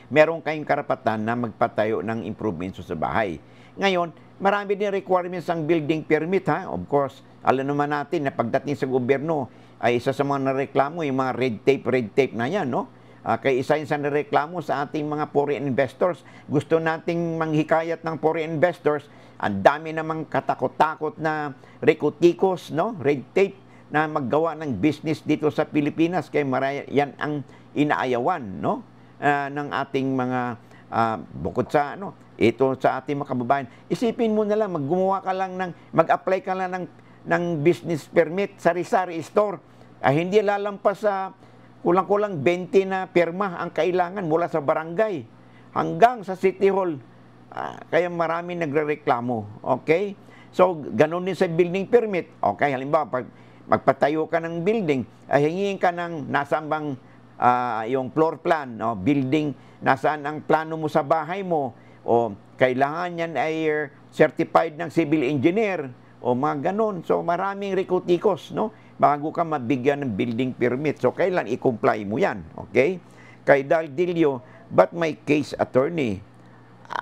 meron kayong karapatan na magpatayo ng improvements sa bahay. Ngayon, marami din requirements ang building permit ha. Of course, alam naman natin na pagdating sa gobyerno ay isa sa mga nareklamo yung mga red tape, red tape na yan, no? Uh, kay isa-isa na reklamo sa ating mga foreign investors. Gusto nating manghikayat ng foreign investors. Ang dami namang katakot-takot na rekutikos, no? red tape na maggawa ng business dito sa Pilipinas. Kaya maraya, yan ang inaayawan no? Uh, ng ating mga uh, bukod sa ano, ito sa ating mga kababayan. Isipin mo na lang, maggumawa ka lang ng, mag-apply ka lang ng, ng business permit, sari-sari store. Ah, hindi lalampas sa uh, Kulang-kulang 20 na pirma ang kailangan mula sa barangay hanggang sa City Hall. Uh, kaya marami nagrereklamo. Okay? So, ganun din sa building permit. Okay, halimbawa, pag magpatayo ka ng building, ay hingiin ka ng nasaan bang uh, yung floor plan, no? building, nasaan ang plano mo sa bahay mo, o kailangan yan ay ah, certified ng civil engineer, o mga ganun. So, maraming rekutikos, no? bago ka mabigyan ng building permit. So, kailan i-comply mo yan? Okay? Kay Daldilio, but my case attorney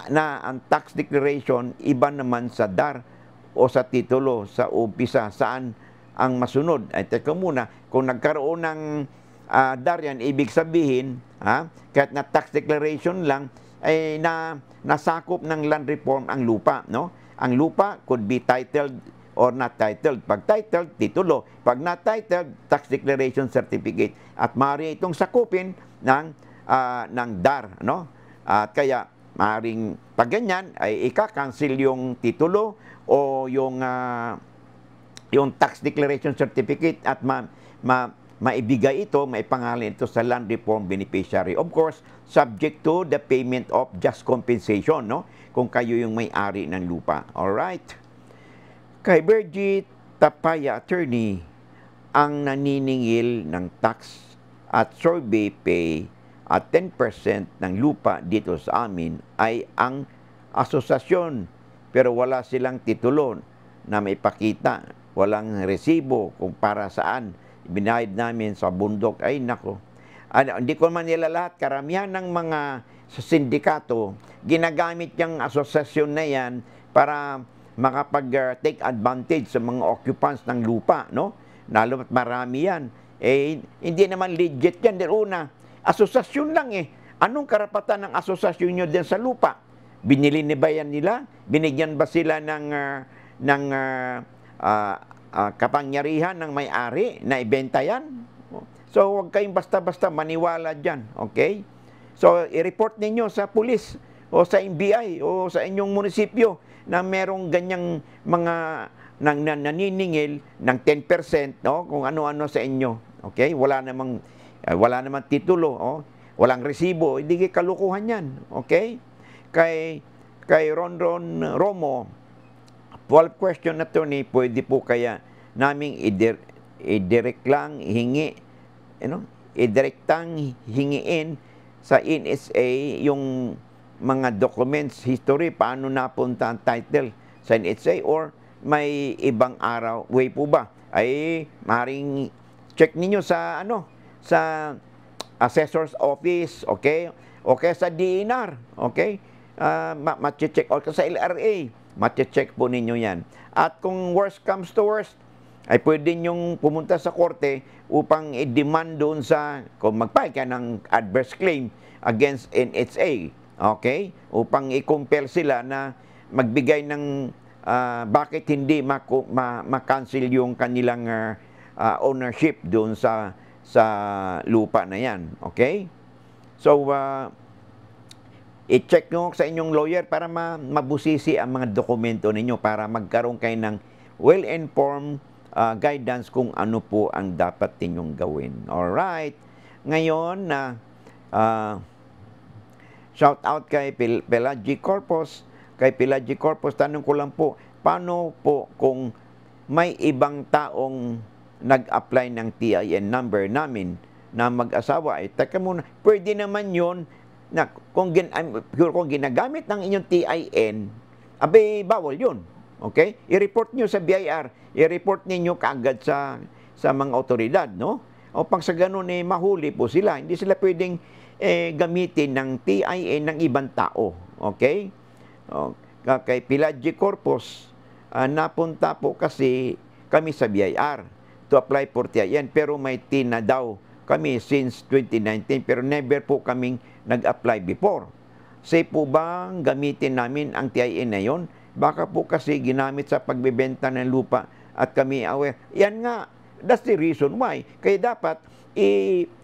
na ang tax declaration iba naman sa DAR o sa titulo, sa umpisa, saan ang masunod? Ay, teka muna, kung nagkaroon ng uh, DAR yan, ibig sabihin, ha, kahit na tax declaration lang, ay na nasakop ng land reform ang lupa, no? Ang lupa could be titled or not titled. Pag titled, titulo. Pag not titled, tax declaration certificate. At maaari itong sakupin ng, uh, ng DAR. No? At kaya, maaring pag ganyan, ay ika-cancel yung titulo o yung, uh, yung tax declaration certificate at ma, ma, maibigay ito, maipangalan ito sa land reform beneficiary. Of course, subject to the payment of just compensation, no? Kung kayo yung may-ari ng lupa. All right. Kay Bergie Tapaya Attorney ang naniningil ng tax at survey pay at 10% ng lupa dito sa amin ay ang asosasyon pero wala silang titulo na may pakita. Walang resibo kung para saan binayad namin sa bundok. Ay nako, ano, hindi ko man nila lahat, karamihan ng mga sa sindikato, ginagamit yung asosasyon na yan para makapag-take advantage sa mga occupants ng lupa, no? Lalo at marami yan. Eh, hindi naman legit yan. Dahil una, asosasyon lang eh. Anong karapatan ng asosasyon nyo din sa lupa? Binili ni ba yan nila? Binigyan ba sila ng, uh, ng uh, uh, uh, kapangyarihan ng may-ari na ibenta yan? So, huwag kayong basta-basta maniwala dyan, okay? So, i-report ninyo sa pulis o sa MBI o sa inyong munisipyo na merong ganyang mga nang naniningil ng 10%, no? Kung ano-ano sa inyo. Okay? Wala namang eh, wala namang titulo, oh. Walang resibo, hindi eh, kalukuhan 'yan. Okay? Kay kay Ron Ron Romo, 12 question attorney pwede po kaya naming idir idirect lang hingi you know, idirektang hingiin sa NSA yung mga documents, history, paano napunta ang title sa NHA or may ibang araw, way po ba? Ay, maring check ninyo sa ano, sa assessor's office, okay? Okay, ah, sa DNR, okay? Uh, ma-check, ma or sa LRA, ma-check po ninyo yan. At kung worst comes to worst, ay pwede nyong pumunta sa korte upang i-demand doon sa, kung magpay ka ng adverse claim against NHA, Okay? Upang i-compare sila na magbigay ng uh, bakit hindi maku- ma- ma-cancel yung kanilang uh, ownership doon sa sa lupa na 'yan. Okay? So uh, i-check nyo sa inyong lawyer para ma- mabusisi ang mga dokumento ninyo para magkaroon kayo ng well-informed uh, guidance kung ano po ang dapat ninyong gawin. All right. Ngayon na uh, uh Shout out kay Pel Pelagi Corpus. Kay Pelagi Corpus, tanong ko lang po, paano po kung may ibang taong nag-apply ng TIN number namin na mag-asawa, ay teka muna, pwede naman yun na kung, gin, sure kung ginagamit ng inyong TIN, abe bawal yun. Okay? I-report nyo sa BIR. I-report ninyo kaagad sa, sa mga otoridad, no? O pang sa ganun, eh, mahuli po sila. Hindi sila pwedeng eh, gamitin ng TIN ng ibang tao. Okay? Okay, oh, Kay Pelagic Corpus, uh, napunta po kasi kami sa BIR to apply for TIN pero may TIN daw kami since 2019 pero never po kaming nag-apply before. Safe po bang gamitin namin ang TIN na yon? Baka po kasi ginamit sa pagbebenta ng lupa at kami aware. Yan nga, that's the reason why. Kaya dapat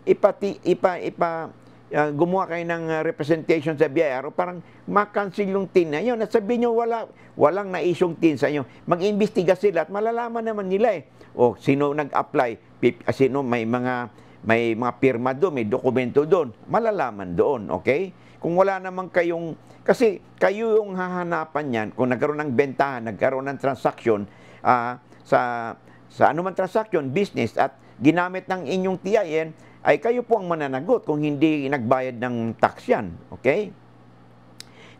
ipati, ipa, ipa, uh, gumawa kayo ng ah, representation sa BIR, parang makansil yung tin na yun. At sabi nyo, wala, walang na-isyong tin sa inyo. Mag-imbestiga sila at malalaman naman nila eh. O, sino nag-apply, ah, sino may mga may mga pirma doon, may dokumento doon, malalaman doon, okay? Kung wala naman kayong, kasi kayo yung hahanapan yan, kung nagkaroon ng bentahan, nagkaroon ng transaction, uh, sa, sa anumang transaction, business, at ginamit ng inyong TIN, ay kayo po ang mananagot kung hindi nagbayad ng tax yan. Okay?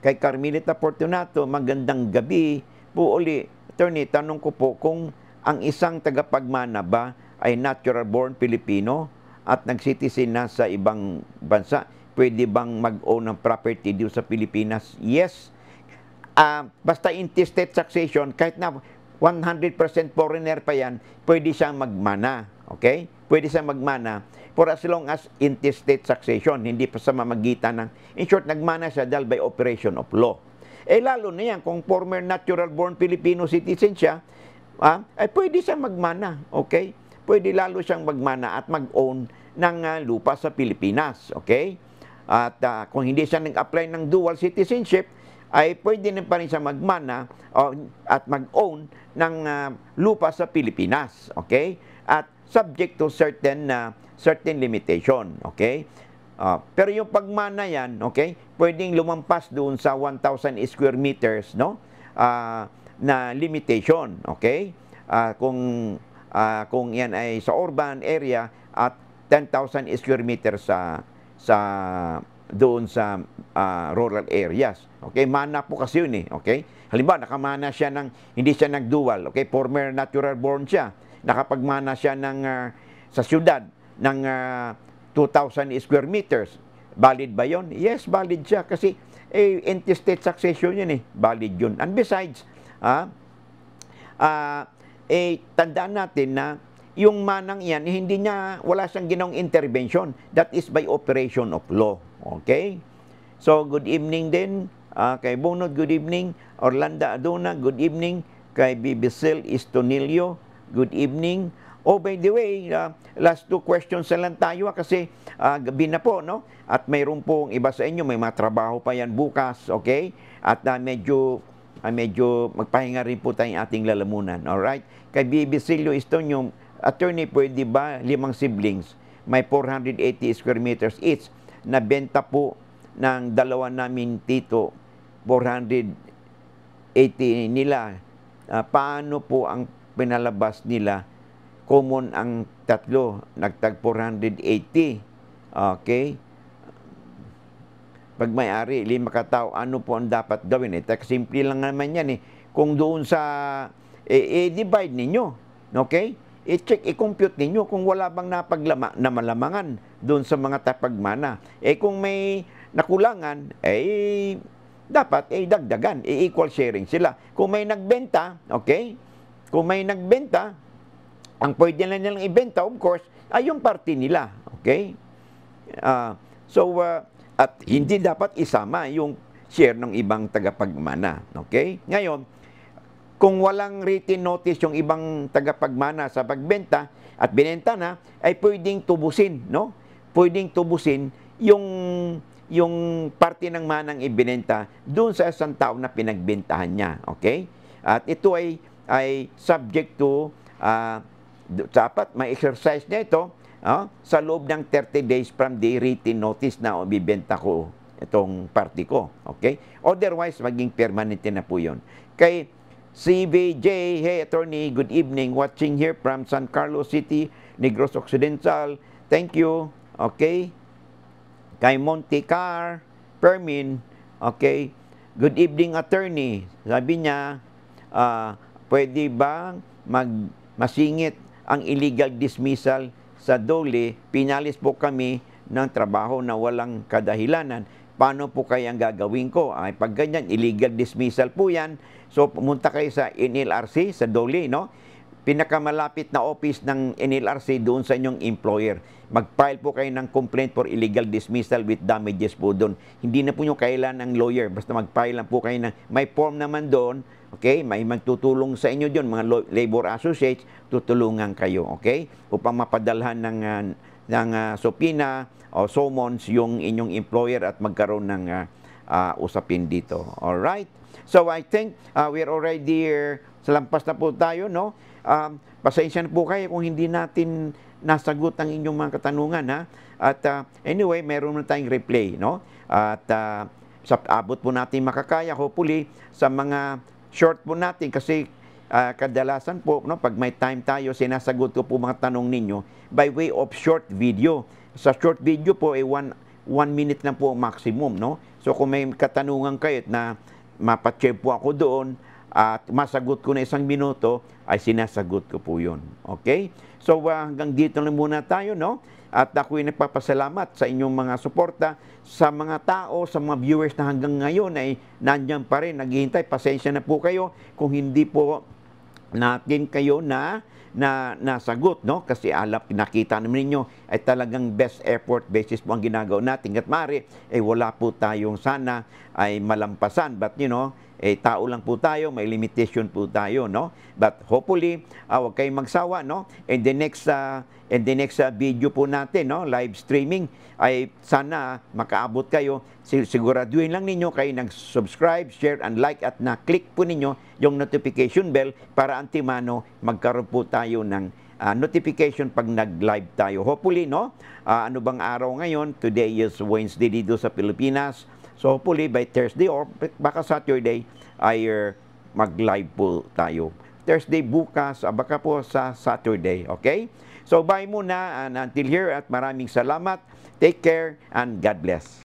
Kay Carmelita Fortunato, magandang gabi po uli. Attorney, tanong ko po kung ang isang tagapagmana ba ay natural born Pilipino at nagsitisin na sa ibang bansa, pwede bang mag-own ng property dito sa Pilipinas? Yes. Uh, basta intestate succession, kahit na 100% foreigner pa yan, pwede siyang magmana. Okay? Pwede siyang magmana for as long as interstate succession, hindi pa sa mamagitan ng, in short, nagmana siya dahil by operation of law. Eh lalo na yan, kung former natural-born Filipino citizen siya, ah, eh, ay pwede siyang magmana, okay? Pwede lalo siyang magmana at mag-own ng uh, lupa sa Pilipinas, okay? At uh, kung hindi siya nag-apply ng dual citizenship, ay pwede na pa rin siya magmana uh, at mag-own ng uh, lupa sa Pilipinas, okay? At subject to certain uh, certain limitation, okay? Uh, pero yung pagmana yan, okay, pwedeng lumampas doon sa 1,000 square meters, no? Uh, na limitation, okay? Uh, kung uh, kung yan ay sa urban area at 10,000 square meters sa sa doon sa uh, rural areas. Okay, mana po kasi yun eh, okay? Halimbawa, nakamana siya ng hindi siya nag-dual, okay? Former natural born siya. Nakapagmana siya ng uh, sa syudad, ng uh, ah, 2,000 square meters. Valid ba yon? Yes, valid siya kasi eh, interstate succession yun eh. Valid yun. And besides, ah, ah, eh, tandaan natin na yung manang yan, eh, hindi niya, wala siyang ginawang intervention. That is by operation of law. Okay? So, good evening din uh, kay Bunod, good evening. Orlando Aduna, good evening. Kay Bibisel Estonilio, good evening. Oh, by the way, uh, last two questions lang tayo ah, kasi uh, gabi na po, no? At mayroon pong iba sa inyo, may mga trabaho pa yan bukas, okay? At uh, medyo uh, medyo magpahinga rin po tayong ating lalamunan, all right? Kay Bibi Silio Estonio, attorney, di ba limang siblings? May 480 square meters each. benta po ng dalawa namin tito, 480 nila. Uh, paano po ang pinalabas nila common ang tatlo, nagtag 480. Okay? Pag may-ari, lima katao, ano po ang dapat gawin? Eh, simple lang naman yan eh. Kung doon sa, eh, eh divide ninyo. Okay? I-check, i-compute ninyo kung wala bang napaglama, na malamangan doon sa mga tapagmana. Eh kung may nakulangan, eh dapat eh dagdagan, i equal sharing sila. Kung may nagbenta, okay? Kung may nagbenta, ang pwede lang nilang ibenta, of course, ay yung party nila. Okay? Uh, so, uh, at hindi dapat isama yung share ng ibang tagapagmana. Okay? Ngayon, kung walang written notice yung ibang tagapagmana sa pagbenta at binenta na, ay pwedeng tubusin, no? Pwedeng tubusin yung yung parte ng manang ibinenta doon sa isang tao na pinagbintahan niya. Okay? At ito ay, ay subject to uh, dapat ma-exercise niya ito oh, sa loob ng 30 days from the written notice na bibenta ko itong party ko. Okay? Otherwise, maging permanent na po yun. Kay CBJ, hey attorney, good evening. Watching here from San Carlos City, Negros Occidental. Thank you. Okay? Kay Monte Car, Permin. Okay? Good evening, attorney. Sabi niya, uh, pwede bang mag masingit ang illegal dismissal sa Dole, pinalis po kami ng trabaho na walang kadahilanan. Paano po kayang gagawin ko? Ay, pag ganyan, illegal dismissal po yan. So, pumunta kayo sa NLRC, sa Dole, no? pinakamalapit na office ng NLRC doon sa inyong employer. Mag-file po kayo ng complaint for illegal dismissal with damages po doon. Hindi na po nyo kailan ng lawyer. Basta mag-file lang po kayo ng, may form naman doon, okay? May magtutulong sa inyo doon, mga labor associates, tutulungan kayo, okay? Upang mapadalhan ng, uh, ng uh, supina o summons yung inyong employer at magkaroon ng uh, uh, usapin dito. Alright? So I think uh, we're already here. Salampas na po tayo, no? Um, pasensya na po kayo kung hindi natin nasagot ang inyong mga katanungan ha. At uh, anyway, meron na tayong replay, no? At uh, sa abot po natin makakaya, hopefully, sa mga short po natin kasi uh, kadalasan po, no, pag may time tayo, sinasagot ko po mga tanong ninyo by way of short video. Sa short video po, ay eh, one, one minute lang po maximum, no? So kung may katanungan kayo na mapachave po ako doon, at masagot ko na isang minuto, ay sinasagot ko po yun. Okay? So uh, hanggang dito lang muna tayo, no? At ako'y nagpapasalamat sa inyong mga suporta, sa mga tao, sa mga viewers na hanggang ngayon ay nandiyan pa rin, naghihintay. Pasensya na po kayo kung hindi po natin kayo na na nasagot no kasi alam, nakita naman niyo ay talagang best effort basis po ang ginagawa natin at mari ay eh, wala po tayong sana ay malampasan but you know eh, tao lang po tayo, may limitation po tayo, no? But hopefully, uh, huwag kayong magsawa, no? And the next, uh, ah, and the next uh, video po natin, no? Live streaming, ay sana makaabot kayo. Siguraduhin lang ninyo kayo nag-subscribe, share, and like at na-click po ninyo yung notification bell para antimano magkaroon po tayo ng uh, notification pag nag-live tayo. Hopefully, no? Uh, ano bang araw ngayon? Today is Wednesday dito sa Pilipinas. So hopefully by Thursday or baka Saturday ay uh, mag-live po tayo. Thursday bukas, ah, baka po sa Saturday, okay? So bye muna and until here at maraming salamat. Take care and God bless.